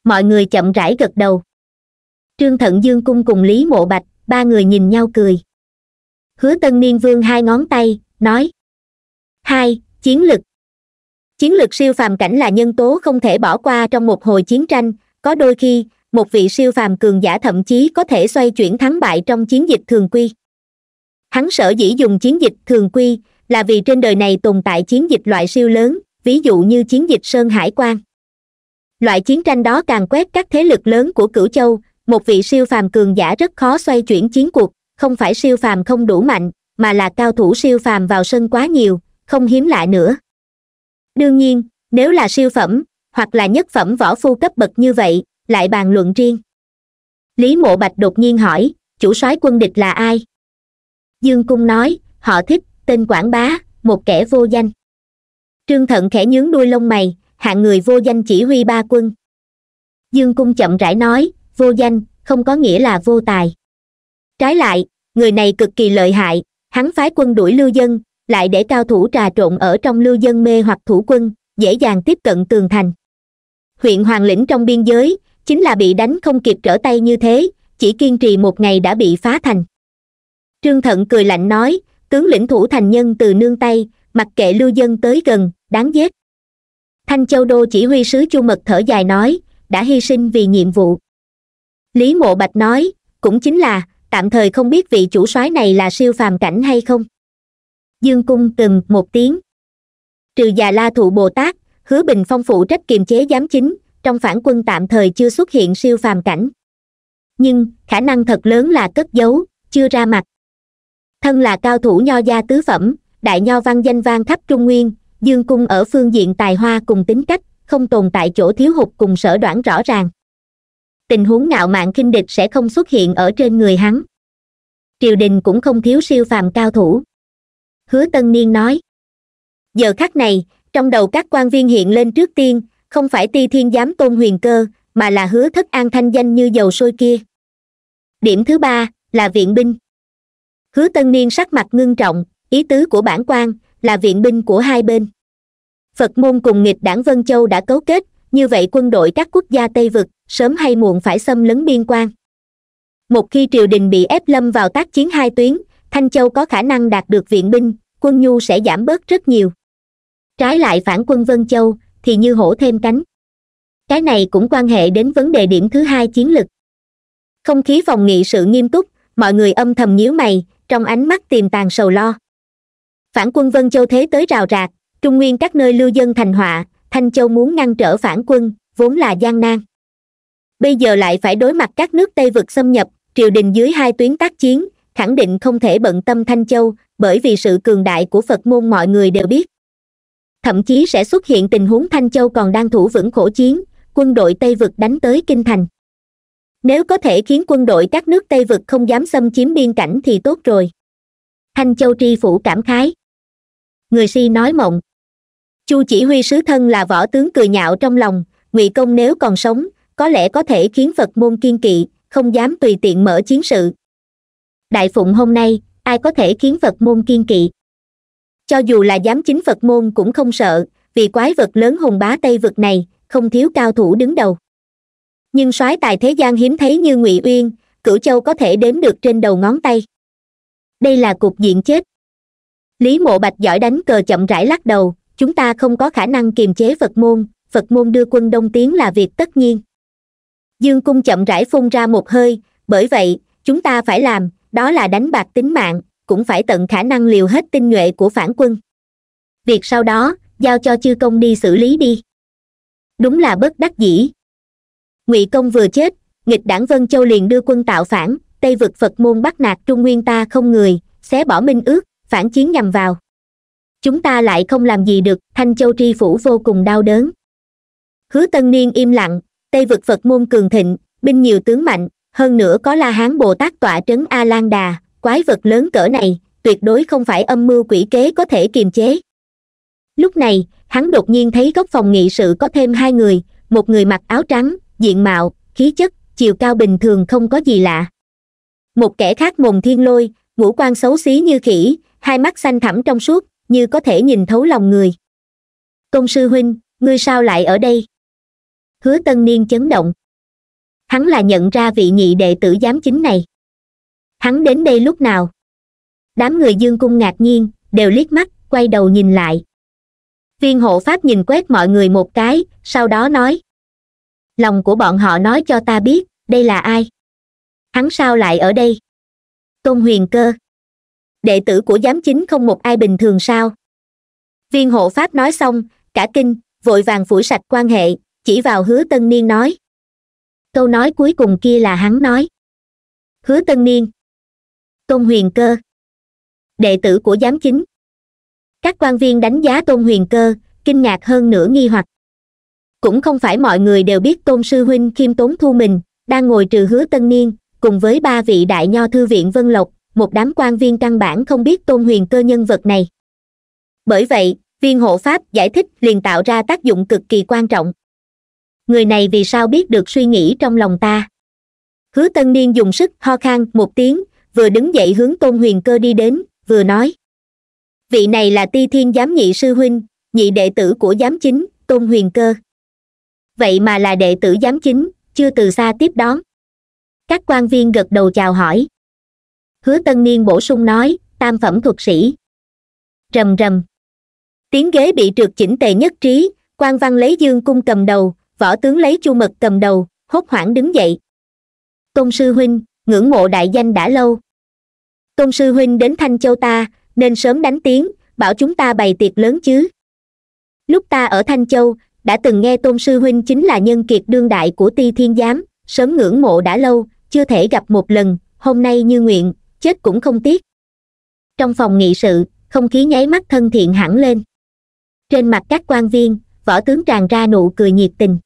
mọi người chậm rãi gật đầu trương thận dương cung cùng lý mộ bạch ba người nhìn nhau cười hứa tân niên vương hai ngón tay nói hai chiến lực chiến lược siêu phàm cảnh là nhân tố không thể bỏ qua trong một hồi chiến tranh có đôi khi một vị siêu phàm cường giả thậm chí có thể xoay chuyển thắng bại trong chiến dịch thường quy hắn sở dĩ dùng chiến dịch thường quy là vì trên đời này tồn tại chiến dịch loại siêu lớn ví dụ như chiến dịch sơn hải quan loại chiến tranh đó càng quét các thế lực lớn của cửu châu một vị siêu phàm cường giả rất khó xoay chuyển chiến cuộc không phải siêu phàm không đủ mạnh mà là cao thủ siêu phàm vào sân quá nhiều không hiếm lạ nữa đương nhiên nếu là siêu phẩm hoặc là nhất phẩm võ phu cấp bậc như vậy lại bàn luận riêng lý mộ bạch đột nhiên hỏi chủ soái quân địch là ai dương cung nói họ thích tên quảng bá một kẻ vô danh trương thận khẽ nhướng đuôi lông mày hạng người vô danh chỉ huy ba quân dương cung chậm rãi nói vô danh không có nghĩa là vô tài trái lại người này cực kỳ lợi hại hắn phái quân đuổi lưu dân lại để cao thủ trà trộn ở trong lưu dân mê hoặc thủ quân dễ dàng tiếp cận tường thành huyện hoàng lĩnh trong biên giới chính là bị đánh không kịp trở tay như thế chỉ kiên trì một ngày đã bị phá thành trương thận cười lạnh nói tướng lĩnh thủ thành nhân từ nương tay mặc kệ lưu dân tới gần đáng giết thanh châu đô chỉ huy sứ chu mật thở dài nói đã hy sinh vì nhiệm vụ lý mộ bạch nói cũng chính là tạm thời không biết vị chủ soái này là siêu phàm cảnh hay không dương cung từng một tiếng trừ già la thụ bồ tát hứa bình phong phụ trách kiềm chế giám chính trong phản quân tạm thời chưa xuất hiện siêu phàm cảnh nhưng khả năng thật lớn là cất giấu chưa ra mặt thân là cao thủ nho gia tứ phẩm đại nho văn danh vang khắp trung nguyên dương cung ở phương diện tài hoa cùng tính cách không tồn tại chỗ thiếu hụt cùng sở đoản rõ ràng tình huống ngạo mạn khinh địch sẽ không xuất hiện ở trên người hắn triều đình cũng không thiếu siêu phàm cao thủ hứa tân niên nói giờ khắc này trong đầu các quan viên hiện lên trước tiên không phải ti thiên giám tôn huyền cơ mà là hứa thất an thanh danh như dầu sôi kia điểm thứ ba là viện binh hứa tân niên sắc mặt ngưng trọng ý tứ của bản quan là viện binh của hai bên phật môn cùng nghịch đảng vân châu đã cấu kết như vậy quân đội các quốc gia tây vực sớm hay muộn phải xâm lấn biên quan một khi triều đình bị ép lâm vào tác chiến hai tuyến thanh châu có khả năng đạt được viện binh quân nhu sẽ giảm bớt rất nhiều trái lại phản quân vân châu thì như hổ thêm cánh cái này cũng quan hệ đến vấn đề điểm thứ hai chiến lược không khí phòng nghị sự nghiêm túc mọi người âm thầm nhíu mày trong ánh mắt tiềm tàng sầu lo phản quân vân châu thế tới rào rạc trung nguyên các nơi lưu dân thành họa thanh châu muốn ngăn trở phản quân vốn là gian nan bây giờ lại phải đối mặt các nước tây vực xâm nhập triều đình dưới hai tuyến tác chiến khẳng định không thể bận tâm thanh châu bởi vì sự cường đại của phật môn mọi người đều biết thậm chí sẽ xuất hiện tình huống thanh châu còn đang thủ vững khổ chiến quân đội tây vực đánh tới kinh thành nếu có thể khiến quân đội các nước tây vực không dám xâm chiếm biên cảnh thì tốt rồi thanh châu tri phủ cảm khái người si nói mộng chu chỉ huy sứ thân là võ tướng cười nhạo trong lòng ngụy công nếu còn sống có lẽ có thể khiến phật môn kiên kỵ không dám tùy tiện mở chiến sự đại phụng hôm nay ai có thể khiến phật môn kiên kỵ cho dù là giám chính phật môn cũng không sợ vì quái vật lớn hùng bá tây vực này không thiếu cao thủ đứng đầu nhưng soái tài thế gian hiếm thấy như ngụy uyên cửu châu có thể đếm được trên đầu ngón tay đây là cục diện chết lý mộ bạch giỏi đánh cờ chậm rãi lắc đầu chúng ta không có khả năng kiềm chế phật môn phật môn đưa quân đông tiến là việc tất nhiên dương cung chậm rãi phun ra một hơi bởi vậy chúng ta phải làm đó là đánh bạc tính mạng cũng phải tận khả năng liều hết tinh nhuệ của phản quân việc sau đó giao cho chư công đi xử lý đi đúng là bất đắc dĩ ngụy công vừa chết nghịch đảng vân châu liền đưa quân tạo phản tây vực phật môn bắt nạt trung nguyên ta không người xé bỏ minh ước phản chiến nhằm vào chúng ta lại không làm gì được thanh châu tri phủ vô cùng đau đớn hứa tân niên im lặng tây vực phật môn cường thịnh binh nhiều tướng mạnh hơn nữa có la hán bồ tát tọa trấn a lan đà quái vật lớn cỡ này tuyệt đối không phải âm mưu quỷ kế có thể kiềm chế lúc này hắn đột nhiên thấy góc phòng nghị sự có thêm hai người một người mặc áo trắng diện mạo khí chất chiều cao bình thường không có gì lạ một kẻ khác mồm thiên lôi ngũ quan xấu xí như khỉ hai mắt xanh thẳm trong suốt như có thể nhìn thấu lòng người công sư huynh ngươi sao lại ở đây hứa tân niên chấn động hắn là nhận ra vị nhị đệ tử giám chính này hắn đến đây lúc nào đám người dương cung ngạc nhiên đều liếc mắt quay đầu nhìn lại viên hộ pháp nhìn quét mọi người một cái sau đó nói lòng của bọn họ nói cho ta biết đây là ai hắn sao lại ở đây tôn huyền cơ đệ tử của giám chính không một ai bình thường sao viên hộ pháp nói xong cả kinh vội vàng phủi sạch quan hệ chỉ vào hứa tân niên nói câu nói cuối cùng kia là hắn nói hứa tân niên tôn huyền cơ đệ tử của giám chính các quan viên đánh giá tôn huyền cơ kinh ngạc hơn nửa nghi hoặc cũng không phải mọi người đều biết tôn sư huynh khiêm tốn thu mình đang ngồi trừ hứa tân niên cùng với ba vị đại nho thư viện vân lộc một đám quan viên căn bản không biết tôn huyền cơ nhân vật này bởi vậy viên hộ pháp giải thích liền tạo ra tác dụng cực kỳ quan trọng người này vì sao biết được suy nghĩ trong lòng ta hứa tân niên dùng sức ho khan một tiếng vừa đứng dậy hướng tôn huyền cơ đi đến vừa nói vị này là ti thiên giám nhị sư huynh nhị đệ tử của giám chính tôn huyền cơ vậy mà là đệ tử giám chính chưa từ xa tiếp đón các quan viên gật đầu chào hỏi hứa tân niên bổ sung nói tam phẩm thuật sĩ rầm rầm tiếng ghế bị trượt chỉnh tề nhất trí quan văn lấy dương cung cầm đầu võ tướng lấy chu mật cầm đầu hốt hoảng đứng dậy công sư huynh ngưỡng mộ đại danh đã lâu công sư huynh đến thanh châu ta nên sớm đánh tiếng bảo chúng ta bày tiệc lớn chứ lúc ta ở thanh châu đã từng nghe tôn sư huynh chính là nhân kiệt đương đại của ti thiên giám sớm ngưỡng mộ đã lâu chưa thể gặp một lần hôm nay như nguyện chết cũng không tiếc trong phòng nghị sự không khí nháy mắt thân thiện hẳn lên trên mặt các quan viên võ tướng tràn ra nụ cười nhiệt tình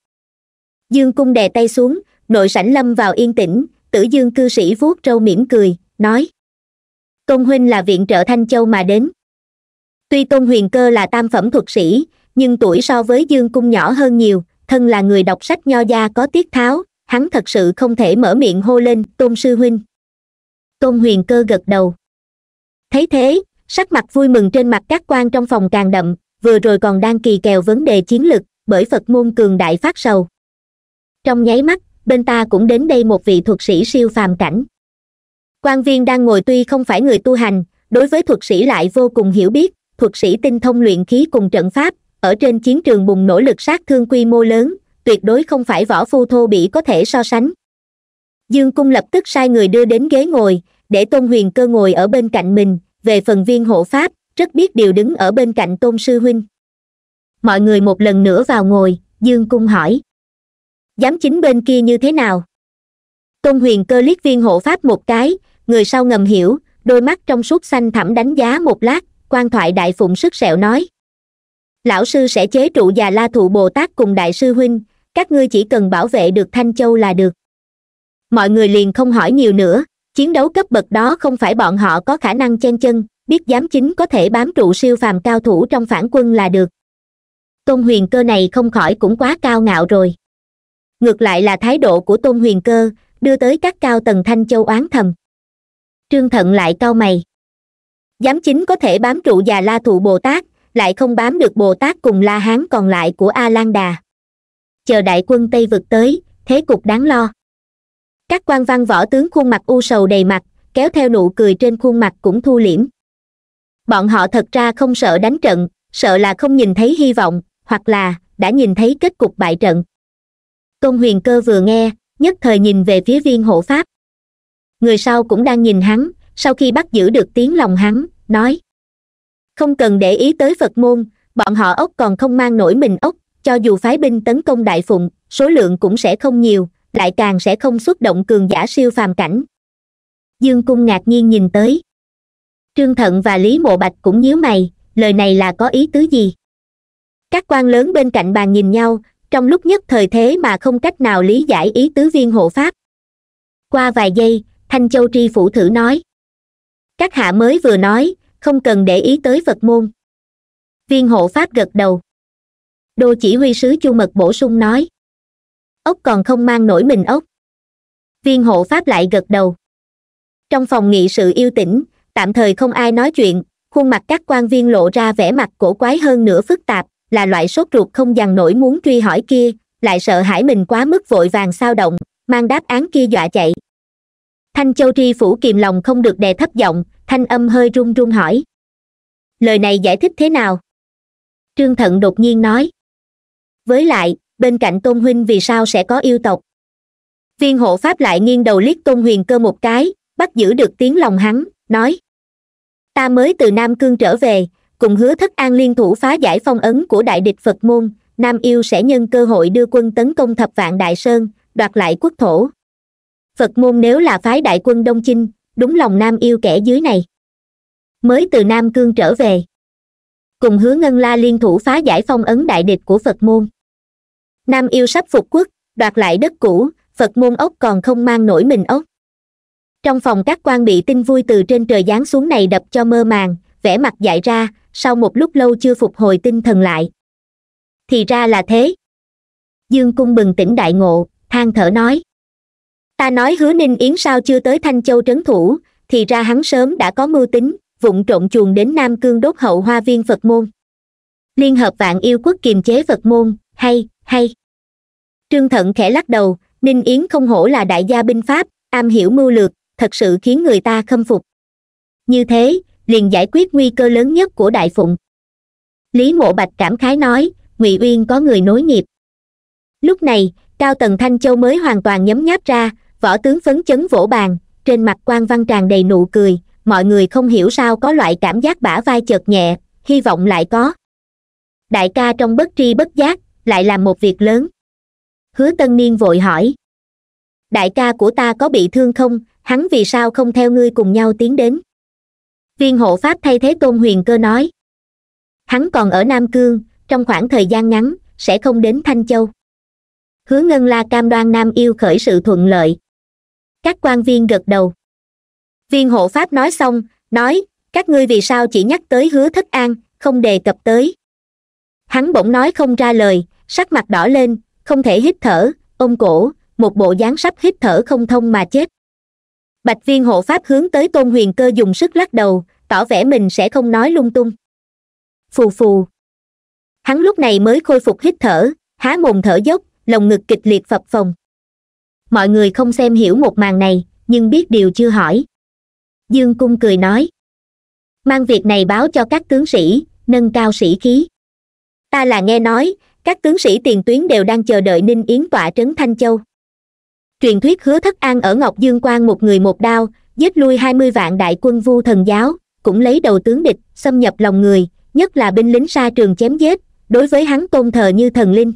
dương cung đè tay xuống nội sảnh lâm vào yên tĩnh tử dương cư sĩ vuốt râu mỉm cười nói tôn huynh là viện trợ thanh châu mà đến tuy tôn huyền cơ là tam phẩm thuật sĩ nhưng tuổi so với dương cung nhỏ hơn nhiều thân là người đọc sách nho gia có tiết tháo hắn thật sự không thể mở miệng hô lên tôn sư huynh tôn huyền cơ gật đầu thấy thế sắc mặt vui mừng trên mặt các quan trong phòng càng đậm vừa rồi còn đang kỳ kèo vấn đề chiến lực bởi phật môn cường đại phát sầu trong nháy mắt bên ta cũng đến đây một vị thuật sĩ siêu phàm cảnh quan viên đang ngồi tuy không phải người tu hành đối với thuật sĩ lại vô cùng hiểu biết thuật sĩ tinh thông luyện khí cùng trận pháp ở trên chiến trường bùng nổ lực sát thương quy mô lớn tuyệt đối không phải võ phu thô bỉ có thể so sánh dương cung lập tức sai người đưa đến ghế ngồi để tôn huyền cơ ngồi ở bên cạnh mình về phần viên hộ pháp rất biết điều đứng ở bên cạnh tôn sư huynh mọi người một lần nữa vào ngồi dương cung hỏi giám chính bên kia như thế nào tôn huyền cơ liếc viên hộ pháp một cái người sau ngầm hiểu đôi mắt trong suốt xanh thẳm đánh giá một lát quan thoại đại phụng sức sẹo nói lão sư sẽ chế trụ già la thụ bồ tát cùng đại sư huynh các ngươi chỉ cần bảo vệ được thanh châu là được mọi người liền không hỏi nhiều nữa chiến đấu cấp bậc đó không phải bọn họ có khả năng chen chân biết giám chính có thể bám trụ siêu phàm cao thủ trong phản quân là được tôn huyền cơ này không khỏi cũng quá cao ngạo rồi ngược lại là thái độ của tôn huyền cơ đưa tới các cao tầng thanh châu oán thầm trương thận lại cau mày giám chính có thể bám trụ già la thụ bồ tát lại không bám được bồ tát cùng la hán còn lại của a lan đà chờ đại quân tây vực tới thế cục đáng lo các quan văn võ tướng khuôn mặt u sầu đầy mặt kéo theo nụ cười trên khuôn mặt cũng thu liễm bọn họ thật ra không sợ đánh trận sợ là không nhìn thấy hy vọng hoặc là đã nhìn thấy kết cục bại trận tôn huyền cơ vừa nghe nhất thời nhìn về phía viên hộ pháp người sau cũng đang nhìn hắn sau khi bắt giữ được tiếng lòng hắn nói không cần để ý tới phật môn bọn họ ốc còn không mang nổi mình ốc cho dù phái binh tấn công đại phụng số lượng cũng sẽ không nhiều lại càng sẽ không xuất động cường giả siêu phàm cảnh dương cung ngạc nhiên nhìn tới trương thận và lý mộ bạch cũng nhíu mày lời này là có ý tứ gì các quan lớn bên cạnh bàn nhìn nhau trong lúc nhất thời thế mà không cách nào lý giải ý tứ viên hộ pháp qua vài giây thanh châu tri phủ thử nói các hạ mới vừa nói không cần để ý tới phật môn viên hộ pháp gật đầu đô chỉ huy sứ chu mật bổ sung nói ốc còn không mang nổi mình ốc viên hộ pháp lại gật đầu trong phòng nghị sự yêu tĩnh tạm thời không ai nói chuyện khuôn mặt các quan viên lộ ra vẻ mặt cổ quái hơn nữa phức tạp là loại sốt ruột không dằn nổi muốn truy hỏi kia lại sợ hãi mình quá mức vội vàng sao động mang đáp án kia dọa chạy thanh châu tri phủ kìm lòng không được đè thấp giọng thanh âm hơi run run hỏi lời này giải thích thế nào trương thận đột nhiên nói với lại bên cạnh tôn huynh vì sao sẽ có yêu tộc viên hộ pháp lại nghiêng đầu liếc tôn huyền cơ một cái bắt giữ được tiếng lòng hắn nói ta mới từ nam cương trở về cùng hứa thất an liên thủ phá giải phong ấn của đại địch phật môn nam yêu sẽ nhân cơ hội đưa quân tấn công thập vạn đại sơn đoạt lại quốc thổ phật môn nếu là phái đại quân đông chinh đúng lòng nam yêu kẻ dưới này mới từ nam cương trở về cùng hứa ngân la liên thủ phá giải phong ấn đại địch của phật môn nam yêu sắp phục quốc đoạt lại đất cũ phật môn ốc còn không mang nổi mình ốc trong phòng các quan bị tin vui từ trên trời giáng xuống này đập cho mơ màng vẻ mặt dại ra sau một lúc lâu chưa phục hồi tinh thần lại thì ra là thế dương cung bừng tỉnh đại ngộ than thở nói ta nói hứa ninh yến sao chưa tới thanh châu trấn thủ thì ra hắn sớm đã có mưu tính vụng trộn chuồng đến nam cương đốt hậu hoa viên phật môn liên hợp vạn yêu quốc kiềm chế phật môn hay hay trương thận khẽ lắc đầu ninh yến không hổ là đại gia binh pháp am hiểu mưu lược thật sự khiến người ta khâm phục như thế liền giải quyết nguy cơ lớn nhất của đại phụng lý mộ bạch cảm khái nói ngụy uyên có người nối nghiệp lúc này cao tầng thanh châu mới hoàn toàn nhấm nháp ra võ tướng phấn chấn vỗ bàn trên mặt quan văn tràn đầy nụ cười mọi người không hiểu sao có loại cảm giác bả vai chợt nhẹ hy vọng lại có đại ca trong bất tri bất giác lại làm một việc lớn hứa tân niên vội hỏi đại ca của ta có bị thương không hắn vì sao không theo ngươi cùng nhau tiến đến viên hộ pháp thay thế tôn huyền cơ nói hắn còn ở nam cương trong khoảng thời gian ngắn sẽ không đến thanh châu hứa ngân la cam đoan nam yêu khởi sự thuận lợi các quan viên gật đầu viên hộ pháp nói xong nói các ngươi vì sao chỉ nhắc tới hứa thất an không đề cập tới hắn bỗng nói không ra lời sắc mặt đỏ lên không thể hít thở ông cổ một bộ dáng sắp hít thở không thông mà chết bạch viên hộ pháp hướng tới tôn huyền cơ dùng sức lắc đầu tỏ vẻ mình sẽ không nói lung tung phù phù hắn lúc này mới khôi phục hít thở há mồm thở dốc lồng ngực kịch liệt phập phồng mọi người không xem hiểu một màn này nhưng biết điều chưa hỏi dương cung cười nói mang việc này báo cho các tướng sĩ nâng cao sĩ khí ta là nghe nói các tướng sĩ tiền tuyến đều đang chờ đợi ninh yến tỏa trấn thanh châu truyền thuyết hứa thất an ở ngọc dương quan một người một đao giết lui hai mươi vạn đại quân vu thần giáo cũng lấy đầu tướng địch xâm nhập lòng người nhất là binh lính xa trường chém giết đối với hắn tôn thờ như thần linh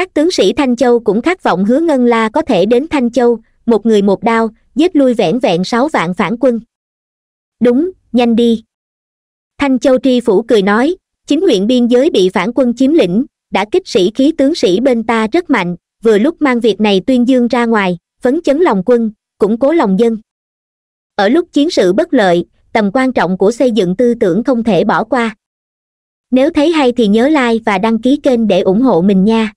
các tướng sĩ thanh châu cũng khát vọng hứa ngân la có thể đến thanh châu một người một đao giết lui vẻn vẹn sáu vạn phản quân đúng nhanh đi thanh châu tri phủ cười nói chính huyện biên giới bị phản quân chiếm lĩnh đã kích sĩ khí tướng sĩ bên ta rất mạnh vừa lúc mang việc này tuyên dương ra ngoài phấn chấn lòng quân củng cố lòng dân ở lúc chiến sự bất lợi tầm quan trọng của xây dựng tư tưởng không thể bỏ qua nếu thấy hay thì nhớ like và đăng ký kênh để ủng hộ mình nha